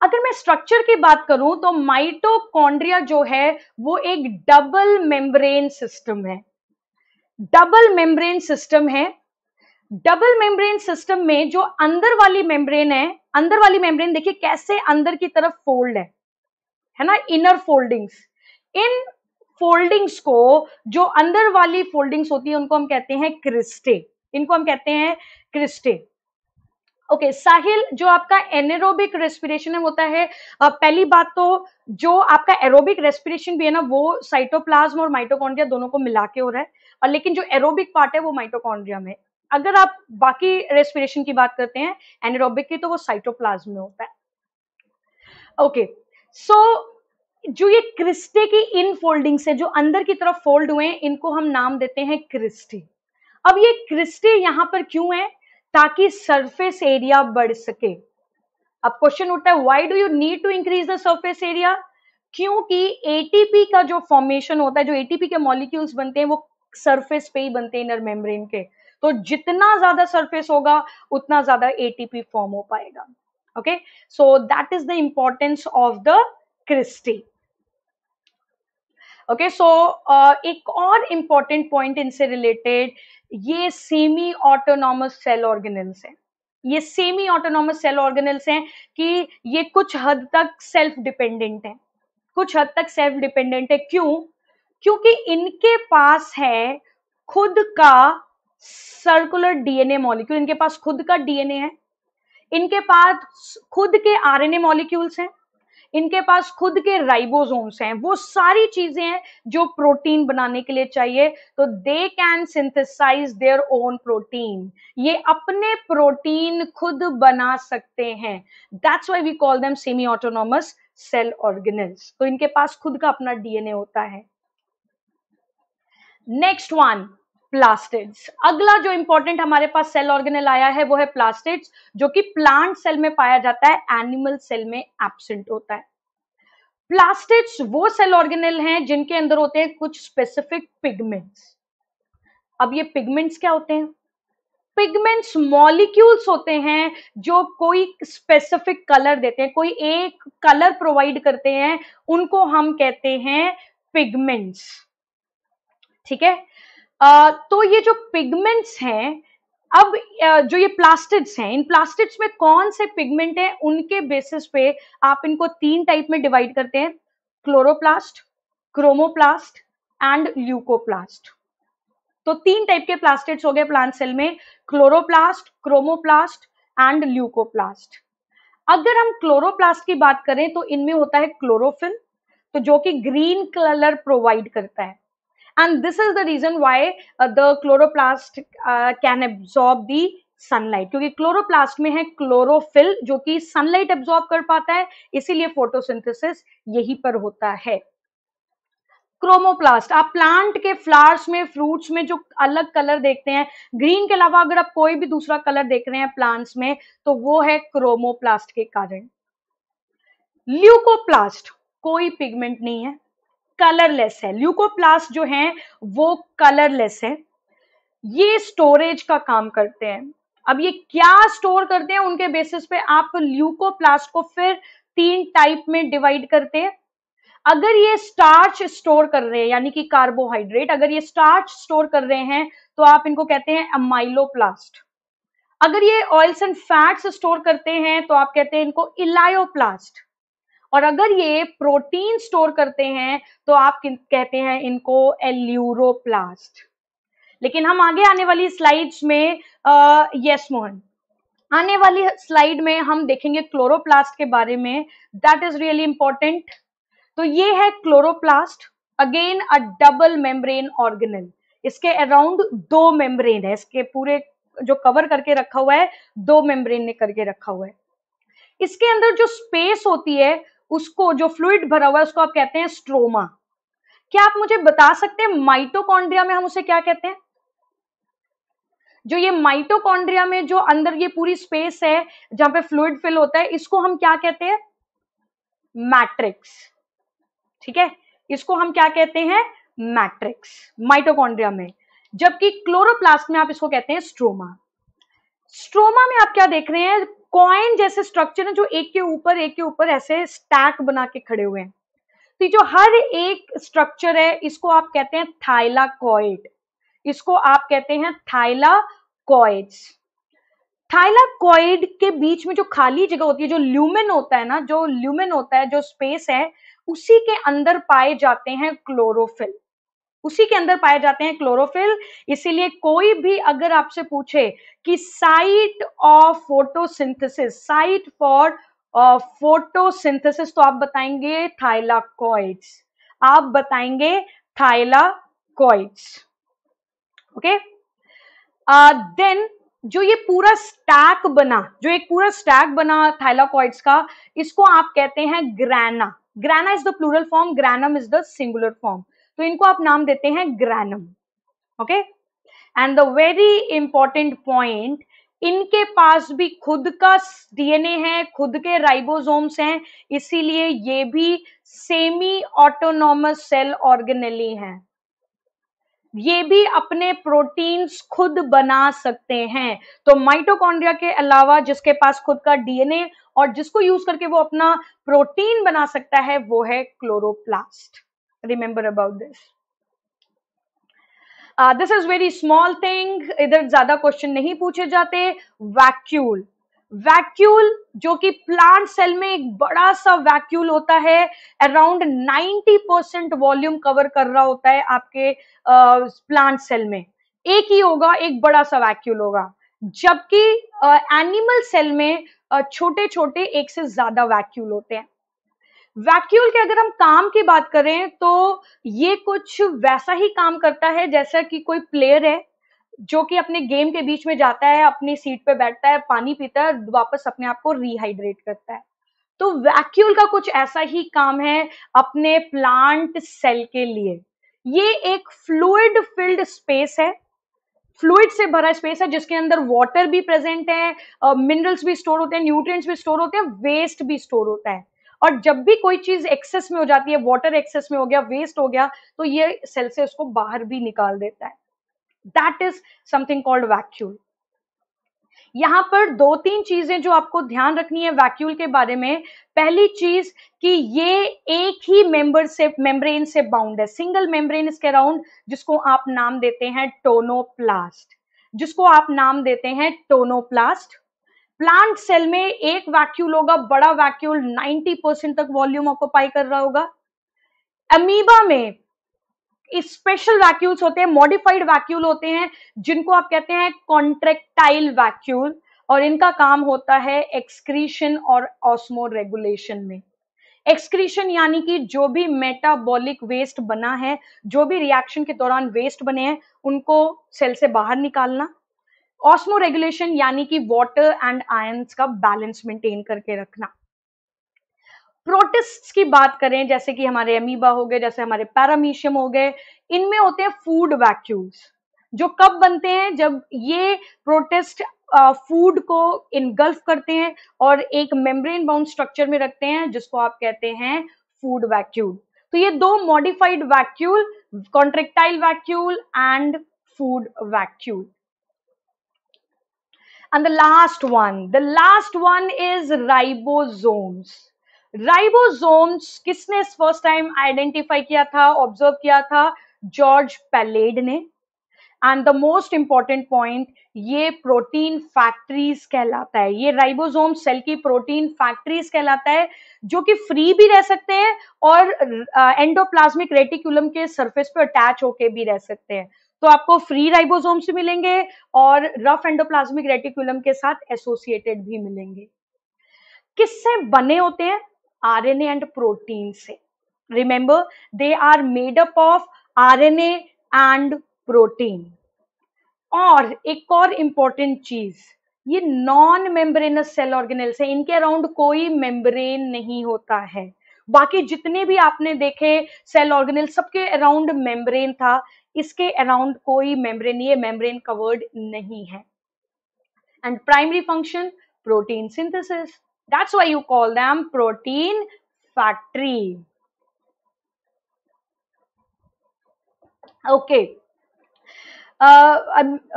अगर मैं स्ट्रक्चर की बात करूं तो माइटोकॉन्ड्रिया जो है वो एक डबल मेम्ब्रेन सिस्टम है डबल मेम्ब्रेन सिस्टम है डबल मेम्ब्रेन सिस्टम में जो अंदर वाली मेम्ब्रेन है अंदर वाली मेम्ब्रेन देखिए कैसे अंदर की तरफ फोल्ड है है ना इनर फोल्डिंग्स इन फोल्डिंग्स को जो अंदर वाली फोल्डिंग्स होती है उनको हम कहते हैं क्रिस्टे इनको हम कहते हैं क्रिस्टे ओके okay, साहिल जो आपका एनेरोबिक रेस्पिरेशन है होता है पहली बात तो जो आपका एरोबिक रेस्पिरेशन भी है ना वो साइटोप्लाज्म और माइटोकॉन्ड्रिया दोनों को मिला के हो रहा है और लेकिन जो एरोबिक पार्ट है वो माइटोकॉन्ड्रिया में अगर आप बाकी रेस्पिरेशन की बात करते हैं एनरोबिक की तो वो साइटोप्लाज्म में होता है ओके okay. सो so, जो ये क्रिस्टे की इन फोल्डिंग से जो अंदर की तरफ फोल्ड हुए हैं इनको हम नाम देते हैं क्रिस्टी अब ये क्रिस्टे यहां पर क्यों है ताकि सरफेस एरिया बढ़ सके अब क्वेश्चन उठता है why do you need to increase the surface area क्योंकि एटीपी का जो फॉर्मेशन होता है जो एटीपी के मॉलिक्यूल्स बनते हैं वो सरफेस पे ही बनते हैं इनर मेम्ब्रेन के तो जितना ज्यादा सरफेस होगा उतना ज्यादा एटीपी फॉर्म हो पाएगा okay so that is the importance of the cristae okay so एक और इंपॉर्टेंट पॉइंट इनसे रिलेटेड ये सेमी ऑटोनॉमस सेल ऑर्गेनल्स हैं ये सेमी ऑटोनॉमस सेल ऑर्गेनल्स हैं कि ये कुछ हद तक सेल्फ डिपेंडेंट हैं कुछ हद तक सेल्फ डिपेंडेंट है क्यों क्योंकि इनके पास है खुद का सर्कुलर डीएनए मॉलिक्यूल इनके पास खुद का डीएनए है इनके पास खुद के आरएनए मॉलिक्यूल्स हैं इनके पास खुद के राइबोसोम्स हैं वो सारी चीजें हैं जो प्रोटीन बनाने के लिए चाहिए तो they can synthesise their own protein ये अपने प्रोटीन खुद बना सकते हैं that's why we call them semi autonomous cell organelles तो इनके पास खुद का अपना डीएनए होता है नेक्स्ट वन प्लास्टिड्स अगला जो इंपॉर्टेंट हमारे पास सेल ऑर्गेनल आया है वो है प्लास्टिड्स जो कि प्लांट सेल में पाया जाता है एनिमल सेल में एबसेंट होता है प्लास्टिड्स वो सेल ऑर्गेनल हैं जिनके अंदर होते हैं कुछ स्पेसिफिक पिगमेंट्स अब ये पिगमेंट्स क्या होते हैं पिगमेंट्स मॉलिक्यूल्स होते हैं जो कोई स्पेसिफिक कलर देते हैं कोई एक कलर प्रोवाइड करते हैं उनको हम कहते हैं पिगमेंट्स ठीक है तो ये जो पिगमेंट्स हैं अब जो ये प्लास्टिड्स हैं इन प्लास्टिड्स में कौन से पिगमेंट है उनके बेसिस पे आप इनको तीन टाइप में डिवाइड करते हैं क्लोरोप्लास्ट क्रोमोप्लास्ट एंड ल्यूकोप्लास्ट तो तीन टाइप के प्लास्टिड्स हो गए प्लांट सेल में क्लोरोप्लास्ट क्रोमोप्लास्ट एंड ल्यूकोप्लास्ट अगर हम क्लोरोप्लास्ट की बात करें तो इनमें होता है क्लोरोफिल तो जो कि ग्रीन कलर प्रोवाइड करता है and this is the reason why uh, the chloroplast uh, can absorb the sunlight क्योंकि क्लोरोप्लास्ट में है क्लोरोफिल जो कि सनलाइट एब्जॉर्ब कर पाता है इसीलिए फोटोसिंथेसिस यही पर होता है क्रोमोप्लास्ट आप प्लांट के फ्लावर्स में फ्रूट्स में जो अलग कलर देखते हैं ग्रीन के अलावा अगर आप कोई भी दूसरा कलर देख रहे हैं प्लांट्स में तो वो है क्रोमोप्लास्ट के कारण ल्यूकोप्लास्ट कोई पिगमेंट नहीं है कलरलेस है ल्यूकोप्लास्ट जो है वो कलरलेस है ये स्टोरेज का काम करते हैं अब ये क्या स्टोर करते हैं उनके बेसिस पे आप ल्यूकोप्लास्ट को फिर तीन टाइप में डिवाइड करते हैं अगर ये स्टार्च स्टोर कर रहे हैं यानी कि कार्बोहाइड्रेट अगर ये स्टार्च स्टोर कर रहे हैं तो आप इनको कहते हैं अमाइलोप्लास्ट अगर ये ऑयल्स एंड फैट्स स्टोर करते हैं तो आप कहते हैं इनको इलायोप्लास्ट और अगर ये प्रोटीन स्टोर करते हैं तो आप कहते हैं इनको एल्यूरोप्लास्ट लेकिन हम आगे आने वाली स्लाइड्स में यस मोहन आने वाली स्लाइड में हम देखेंगे क्लोरोप्लास्ट के बारे में दैट इज रियली इंपॉर्टेंट तो ये है chloroplast again a double membrane organelle इसके अराउंड दो मेम्ब्रेन है इसके पूरे जो कवर करके रखा हुआ है दो मेम्ब्रेन ने करके रखा हुआ है इसके अंदर जो स्पेस होती है उसको जो फ्लूड भरा हुआ है उसको आप कहते हैं स्ट्रोमा क्या आप मुझे बता सकते हैं माइटोकॉन्ड्रिया में हम उसे क्या कहते हैं जो ये माइटोकॉन्ड्रिया में जो अंदर ये पूरी स्पेस है जहां पे फ्लूड फिल होता है इसको हम क्या कहते हैं मैट्रिक्स ठीक है इसको हम क्या कहते हैं मैट्रिक्स माइटोकॉन्ड्रिया में जबकि क्लोरोप्लास्ट में आप इसको कहते हैं स्ट्रोमा स्ट्रोमा में आप क्या देख रहे हैं कॉइन जैसे स्ट्रक्चर है जो एक के ऊपर एक के ऊपर ऐसे स्टैक बना के खड़े हुए हैं तो जो हर एक स्ट्रक्चर है इसको आप कहते हैं कॉइड इसको आप कहते हैं थाइला कॉइड के बीच में जो खाली जगह होती है जो ल्यूमेन होता है ना जो ल्यूमेन होता है जो स्पेस है उसी के अंदर पाए जाते हैं क्लोरोफिल उसी के अंदर पाए जाते हैं क्लोरोफिल इसीलिए कोई भी अगर आपसे पूछे कि site of photosynthesis site for photosynthesis तो आप बताएंगे थाइलाकॉइड्स आप बताएंगे थाइलाकॉइड्स ओके देन जो ये पूरा स्टैक बना जो एक पूरा स्टैक बना थाइलाकॉइड्स का इसको आप कहते हैं grana grana is the plural form granum is the singular form तो इनको आप नाम देते हैं granum okay and the very important point इनके पास भी खुद का डीएनए है खुद के राइबोसोम्स हैं इसीलिए ये भी सेमी ऑटोनॉमस सेल ऑर्गेनली हैं ये भी अपने प्रोटीन्स खुद बना सकते हैं तो माइटोकॉन्ड्रिया के अलावा जिसके पास खुद का डीएनए और जिसको यूज करके वो अपना प्रोटीन बना सकता है वो है chloroplast remember about this this is very small thing इधर ज्यादा क्वेश्चन नहीं पूछे जाते वैक्यूल वैक्यूल जो कि प्लांट सेल में एक बड़ा सा वैक्यूल होता है अराउंड 90 परसेंट वॉल्यूम कवर कर रहा होता है आपके प्लांट uh, सेल में एक ही होगा एक बड़ा सा वैक्यूल होगा जबकि एनिमल uh, सेल में uh, छोटे छोटे एक से ज्यादा वैक्यूल होते हैं वैक्यूल के अगर हम काम की बात करें तो ये कुछ वैसा ही काम करता है जैसा कि कोई प्लेयर है जो कि अपने गेम के बीच में जाता है अपनी सीट पे बैठता है पानी पीता है वापस अपने आप को रिहाइड्रेट करता है तो वैक्यूल का कुछ ऐसा ही काम है अपने प्लांट सेल के लिए ये एक फ्लूड फिल्ड स्पेस है फ्लूड से भरा स्पेस है जिसके अंदर वाटर भी प्रेजेंट है मिनरल्स भी स्टोर होते हैं न्यूट्रिएंट्स भी स्टोर होते हैं वेस्ट भी स्टोर होता है और जब भी कोई चीज एक्सेस में हो जाती है वाटर एक्सेस में हो गया वेस्ट हो गया तो ये सेल से उसको बाहर भी निकाल देता है that is something called vacuole यहां पर दो तीन चीजें जो आपको ध्यान रखनी है वैक्यूल के बारे में पहली चीज कि ये एक ही मेंबर से मेम्ब्रेन से बाउंड है सिंगल मेम्ब्रेन इसके अराउंड जिसको आप नाम देते हैं टोनोप्लास्ट जिसको आप नाम देते हैं टोनोप्लास्ट प्लांट सेल में एक वैक्यूल होगा बड़ा वैक्यूल 90 परसेंट तक वॉल्यूम ऑक्यूपाई कर रहा होगा अमीबा में स्पेशल वैक्यूल्स होते हैं मॉडिफाइड वैक्यूल होते हैं जिनको आप कहते हैं कॉन्ट्रेक्टाइल वैक्यूल और इनका काम होता है एक्सक्रीशन और ऑस्मो रेगुलेशन में एक्सक्रीशन यानी कि जो भी मेटाबॉलिक वेस्ट बना है जो भी रिएक्शन के दौरान वेस्ट बने हैं उनको सेल से बाहर निकालना ऑस्मो रेगुलेशन यानी कि वाटर एंड आयंस का बैलेंस मेंटेन करके रखना प्रोटिस्ट की बात करें जैसे कि हमारे अमीबा हो गए जैसे हमारे पैरामीशियम हो गए इनमें होते हैं फूड वैक्यूल्स जो कब बनते हैं जब ये प्रोटेस्ट फूड को इनगल्फ करते हैं और एक मेम्ब्रेन बाउंड स्ट्रक्चर में रखते हैं जिसको आप कहते हैं फूड वैक्यूल तो ये दो modified vacuole contractile vacuole and food vacuole and the last one the last one is ribosomes ribosomes किसने फर्स्ट टाइम आइडेंटिफाई किया था ऑब्जर्व किया था जॉर्ज पैलेड ने and the most important point ये प्रोटीन फैक्ट्रीज कहलाता है ये राइबोसोम सेल की प्रोटीन फैक्ट्रीज कहलाता है जो कि फ्री भी रह सकते हैं और एंडोप्लाज्मिक uh, रेटिकुलम के सरफेस पर अटैच होके भी रह सकते हैं तो आपको फ्री राइबोसोम्स मिलेंगे और रफ एंडोप्लाज्मिक रेटिकुलम के साथ एसोसिएटेड भी मिलेंगे किससे बने होते हैं आरएनए एंड प्रोटीन से remember they are made up of RNA and protein और एक और इंपॉर्टेंट चीज ये नॉन मेम्ब्रेनस सेल ऑर्गेनेल्स है इनके अराउंड कोई मेम्ब्रेन नहीं होता है बाकी जितने भी आपने देखे सेल ऑर्गेनल सबके अराउंड मेम्ब्रेन था इसके अराउंड कोई मेम्ब्रेन ये मेम्ब्रेन कवर्ड नहीं है and primary function protein synthesis that's why you call them protein factory okay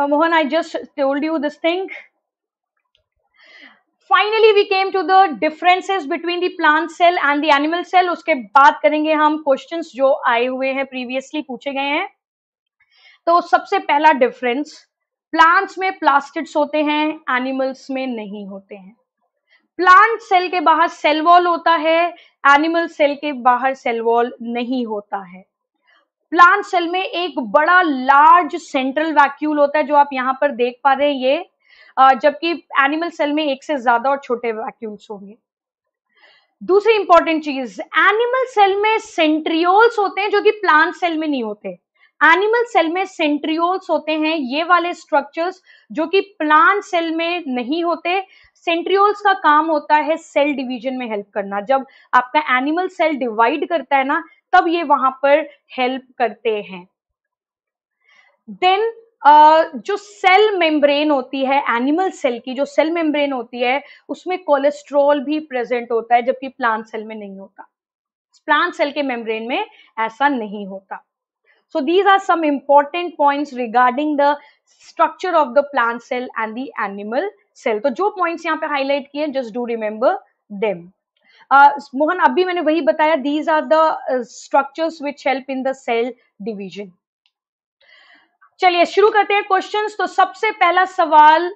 Mohan I just told you this thing finally we came to the differences between the plant cell and the animal cell उसके बाद करेंगे हम questions जो आए हुए हैं previously पूछे गए हैं तो सबसे पहला डिफरेंस प्लांट्स में प्लास्टिड्स होते हैं एनिमल्स में नहीं होते हैं प्लांट सेल के बाहर सेल वॉल होता है एनिमल सेल के बाहर सेल वॉल नहीं होता है प्लांट सेल में एक बड़ा लार्ज सेंट्रल वैक्यूल होता है जो आप यहां पर देख पा रहे हैं ये जबकि एनिमल सेल में एक से ज्यादा और छोटे वैक्यूम्स होंगे दूसरी इंपॉर्टेंट चीज एनिमल सेल में सेंट्रियोल्स होते हैं जो कि प्लांट सेल में नहीं होते एनिमल सेल में सेंट्रियोल्स होते हैं ये वाले स्ट्रक्चर्स जो कि प्लांट सेल में नहीं होते सेंट्रियोल्स का काम होता है सेल डिवीजन में हेल्प करना जब आपका एनिमल सेल डिवाइड करता है ना तब ये वहां पर हेल्प करते हैं देन जो सेल मेम्ब्रेन होती है एनिमल सेल की जो सेल मेम्ब्रेन होती है उसमें कोलेस्ट्रॉल भी प्रेजेंट होता है जबकि प्लांट सेल में नहीं होता प्लांट सेल के मेम्ब्रेन में ऐसा नहीं होता so these are some important point regarding the structure of the plant cell and the animal cell तो जो पॉइंट यहाँ पे हाईलाइट किए just do remember them Mohan अभी मैंने वही बताया these are the structures which help in the cell division चलिए शुरू करते हैं क्वेश्चंस तो सबसे पहला सवाल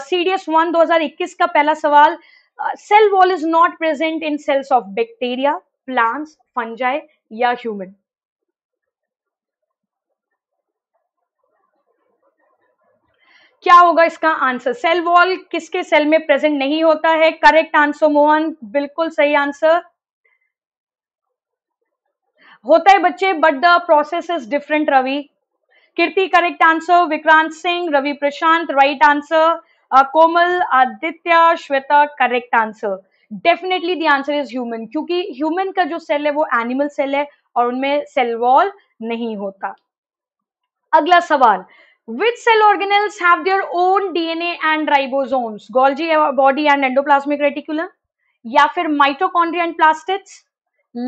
सी डी एस वन 2021 का पहला सवाल cell wall is not present in cells of bacteria plants fungi या ह्यूमन क्या होगा इसका आंसर सेल वॉल किसके सेल में प्रेजेंट नहीं होता है करेक्ट आंसर मोहन बिल्कुल सही आंसर होता है बच्चे but the process is different Ravi Kirti correct answer Vikrant Singh Ravi Prashant right answer Komal Aditya Shweta correct answer definitely the answer is human क्योंकि ह्यूमन का जो सेल है वो एनिमल सेल है और उनमें सेल वॉल नहीं होता अगला सवाल which cell organelles have their own DNA and ribosomes Golgi body and endoplasmic reticulum या फिर mitochondria and plastids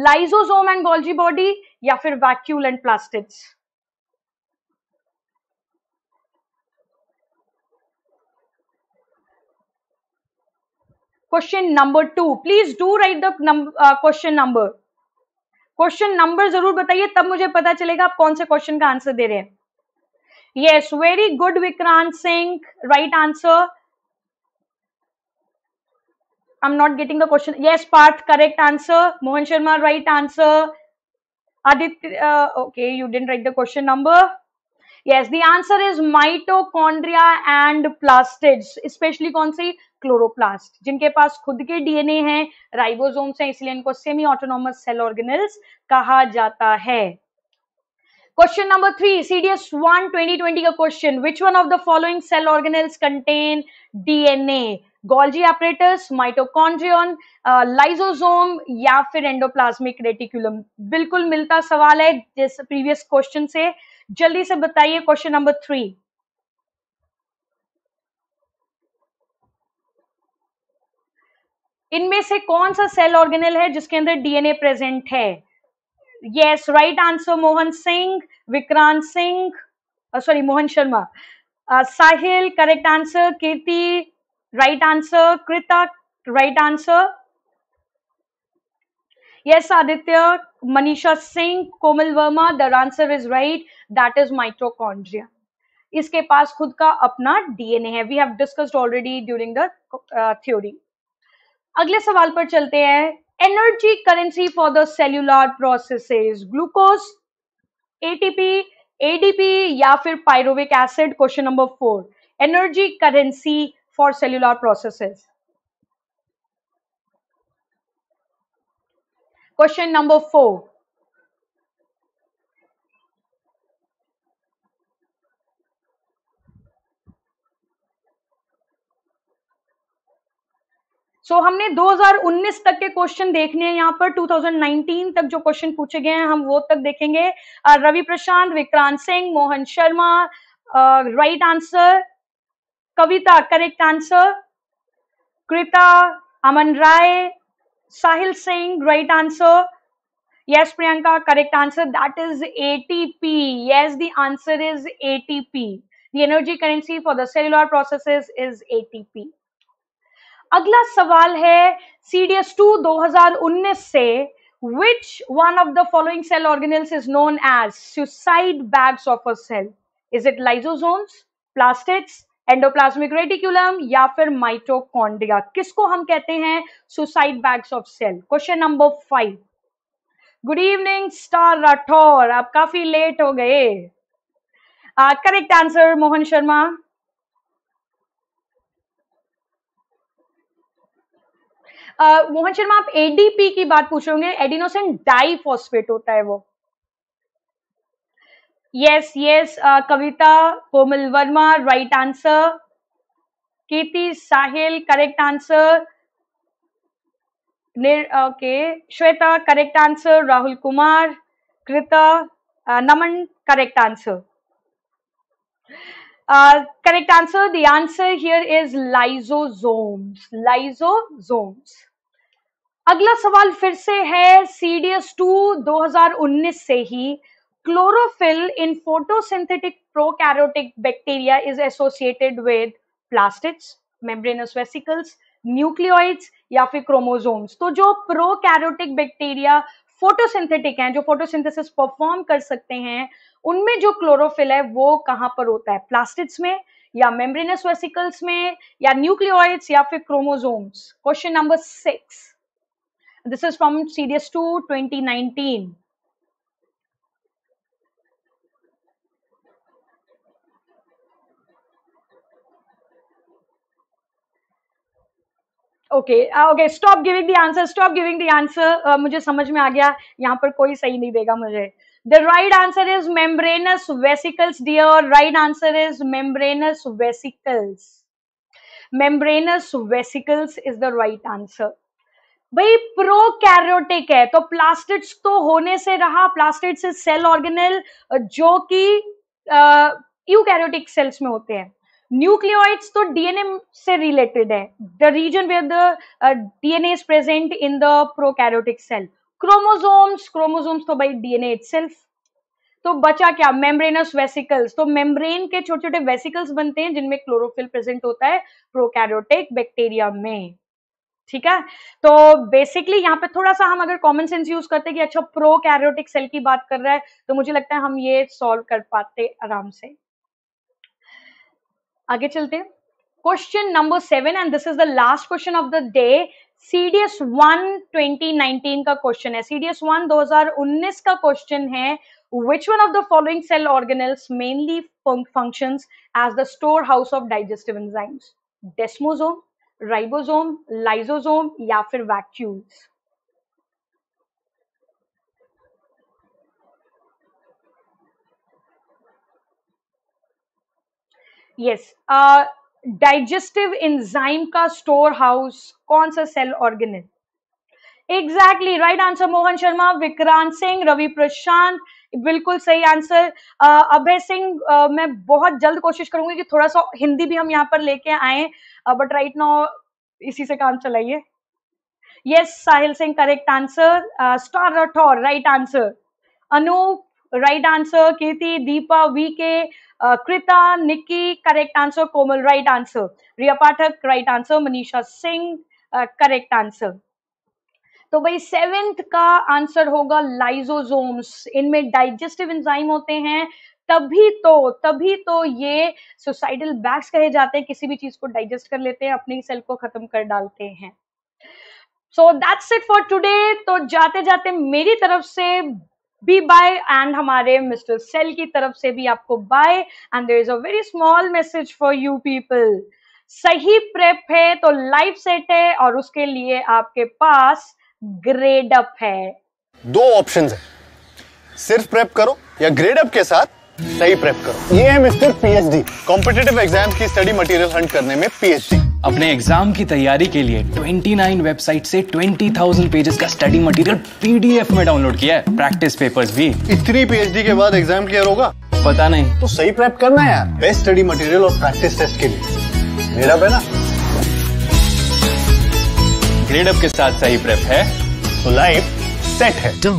lysosome and Golgi body या फिर vacuole and plastids question number two please do write the question number question number जरूर बताइए तब मुझे पता चलेगा आप कौन से क्वेश्चन का आंसर दे रहे हैं yes very good Vikrant Singh right answer I am not getting the question yes Parth correct answer Mohan Sharma right answer Aditya okay you don't write the question number yes the answer is mitochondria and plastid specially कौन सी chloroplast जिनके पास खुद के DNA हैं ribosomes हैं इसलिए इनको semi autonomous cell organelles कहा जाता है question number three CDS one twenty twenty का question which one of the following cell organelles contain DNA Golgi apparatus mitochondrion lysosome या फिर एंडोप्लाज्मिक रेटिकुलम बिल्कुल मिलता सवाल है जैसे प्रीवियस क्वेश्चन से जल्दी से बताइए क्वेश्चन नंबर थ्री इनमें से कौन सा सेल ऑर्गेनल है जिसके अंदर डीएनए प्रेजेंट है yes right answer Mohan Singh Vikrant Singh sorry Mohan Sharma Sahil correct answer Kirti right answer Kritak right answer yes Aditya Manisha Singh Komal Verma the answer is right that is mitochondria. इसके पास खुद का अपना डीएनए है we have discussed already during the theory अगले सवाल पर चलते हैं energy currency for the cellular processes glucose ATP ADP या फिर pyruvic acid question number four energy currency for cellular processes question number four so so, हमने 2019 तक के क्वेश्चन देखने हैं यहाँ पर 2019 तक जो क्वेश्चन पूछे गए हैं हम वो तक देखेंगे Ravi Prashant Vikrant Singh Mohan Sharma right answer Kavita correct answer Krita Aman Rai Sahil saying, right answer. Yes, Priyanka, correct answer. That is ATP. Yes, the answer is ATP. The energy currency for the cellular processes is ATP. Agla sawal hai CDS2 Say which one of the following cell organelles is known as suicide bags of a cell? Is it lysosomes, plastids, endoplasmic reticulum या फिर mitochondria किसको हम कहते हैं suicide bags of cell question number five good evening Star Rathore आप काफी late हो गए करेक्ट आंसर मोहन शर्मा मोहन शर्मा आप एडीपी की बात पूछोगे एडिनोसिन डाइफॉस्फेट होता है वो yes yes Kavita Komal Verma right answer Kirti Sahil correct answer निर okay Shweta correct answer Rahul Kumar Krita Naman correct answer correct answer the answer here is lysosomes lysosomes अगला सवाल फिर से है सीडीएस टू दो हजार उन्नीस से ही chlorophyll in photosynthetic prokaryotic bacteria is associated with plastids membranous vesicles nucleoids या फिर क्रोमोसोम्स तो जो प्रोकैरियोटिक बैक्टीरिया फोटोसिंथेटिक हैं जो फोटोसिंथेसिस परफॉर्म कर सकते हैं उनमें जो क्लोरोफिल है वो कहां पर होता है प्लास्टिड्स में या मेम्ब्रेनस वेसिकल्स में या न्यूक्लियोइड्स या फिर chromosomes question number six this is from CDS two twenty nineteen okay okay stop giving the answer stop giving the answer मुझे समझ में आ गया यहाँ पर कोई सही नहीं देगा मुझे the right answer is membranous vesicles dear right answer is membranous vesicles membranous vesicles is the right answer भाई प्रोकैरियोटिक है तो प्लास्टिड्स तो होने से रहा प्लास्टिड्स इज सेल ऑर्गेनल जो कि यू यूकैरियोटिक सेल्स में होते हैं न्यूक्लियोइड्स तो डीएनए से रिलेटेड है the reason where the DNA is present in the prokaryotic cell chromosomes chromosomes तो भाई डीएनए इटसेल्फ तो बचा क्या मेम्ब्रेनस वेसिकल्स तो मेम्ब्रेन के छोटे छोटे वेसिकल्स बनते हैं जिनमें क्लोरोफिल प्रेजेंट होता है प्रोकैरियोटिक बैक्टीरिया में ठीक है तो बेसिकली यहाँ पे थोड़ा सा हम अगर कॉमन सेंस यूज करते हैं कि अच्छा प्रो कैरियोटिक सेल की बात कर रहा है तो मुझे लगता है हम ये सॉल्व कर पाते आराम से आगे चलते question number seven and this is the last question of the day CDS one twenty nineteen का क्वेश्चन है सीडीएस वन दो हजार उन्नीस का क्वेश्चन है which one of the following cell organelles mainly function as the store house of digestive enzymes desmosome ribosome lysosome या फिर vacuoles yes digestive enzyme का स्टोर हाउस कौन सा cell organelle exactly right answer Mohan Sharma Vikrant Singh Ravi Prashant बिल्कुल सही answer uh, Abhay Singh uh, मैं बहुत जल्द कोशिश करूंगी कि थोड़ा सा हिंदी भी हम यहाँ पर लेके आए बट राइट नाउ इसी से काम चलाइए yes Sahil Singh correct answer Star Rathore right answer Anoop right answer Kirti Deepa V K Uh, Krita, Nikki, correct answer. Komal, right answer. Riya Pathak, right answer. Manisha Singh, uh, correct answer. तो भाई सेवेंथ का answer होगा lysosomes इनमें digestive enzyme होते हैं तभी तो तभी तो ये सुसाइडल बैग्स कहे जाते हैं किसी भी चीज को डाइजेस्ट कर लेते हैं अपने सेल को खत्म कर डालते हैं so that's it for today तो जाते जाते मेरी तरफ से भी बाय एंड हमारे मिस्टर सेल की तरफ से भी आपको bye and there is a very small message for you people सही प्रेप है तो लाइफ सेट है और उसके लिए आपके पास ग्रेड अप है दो ऑप्शन है सिर्फ प्रेप करो या ग्रेड अप के साथ सही प्रेप करो ये है मिस्टर पीएचडी कॉम्पिटेटिव एग्जाम की स्टडी मटेरियल हंट करने में पीएचडी अपने एग्जाम की तैयारी के लिए 29 वेबसाइट से 20,000 पेजेस का स्टडी मटेरियल पीडीएफ में डाउनलोड किया है प्रैक्टिस पेपर्स भी इतनी पीएचडी के बाद एग्जाम क्लियर होगा पता नहीं तो सही प्रेप करना है यार बेस्ट स्टडी मटेरियल और प्रैक्टिस टेस्ट के लिए मेरा बना ग्रेड अप के साथ सही प्रेप है तो लाइफ सेट है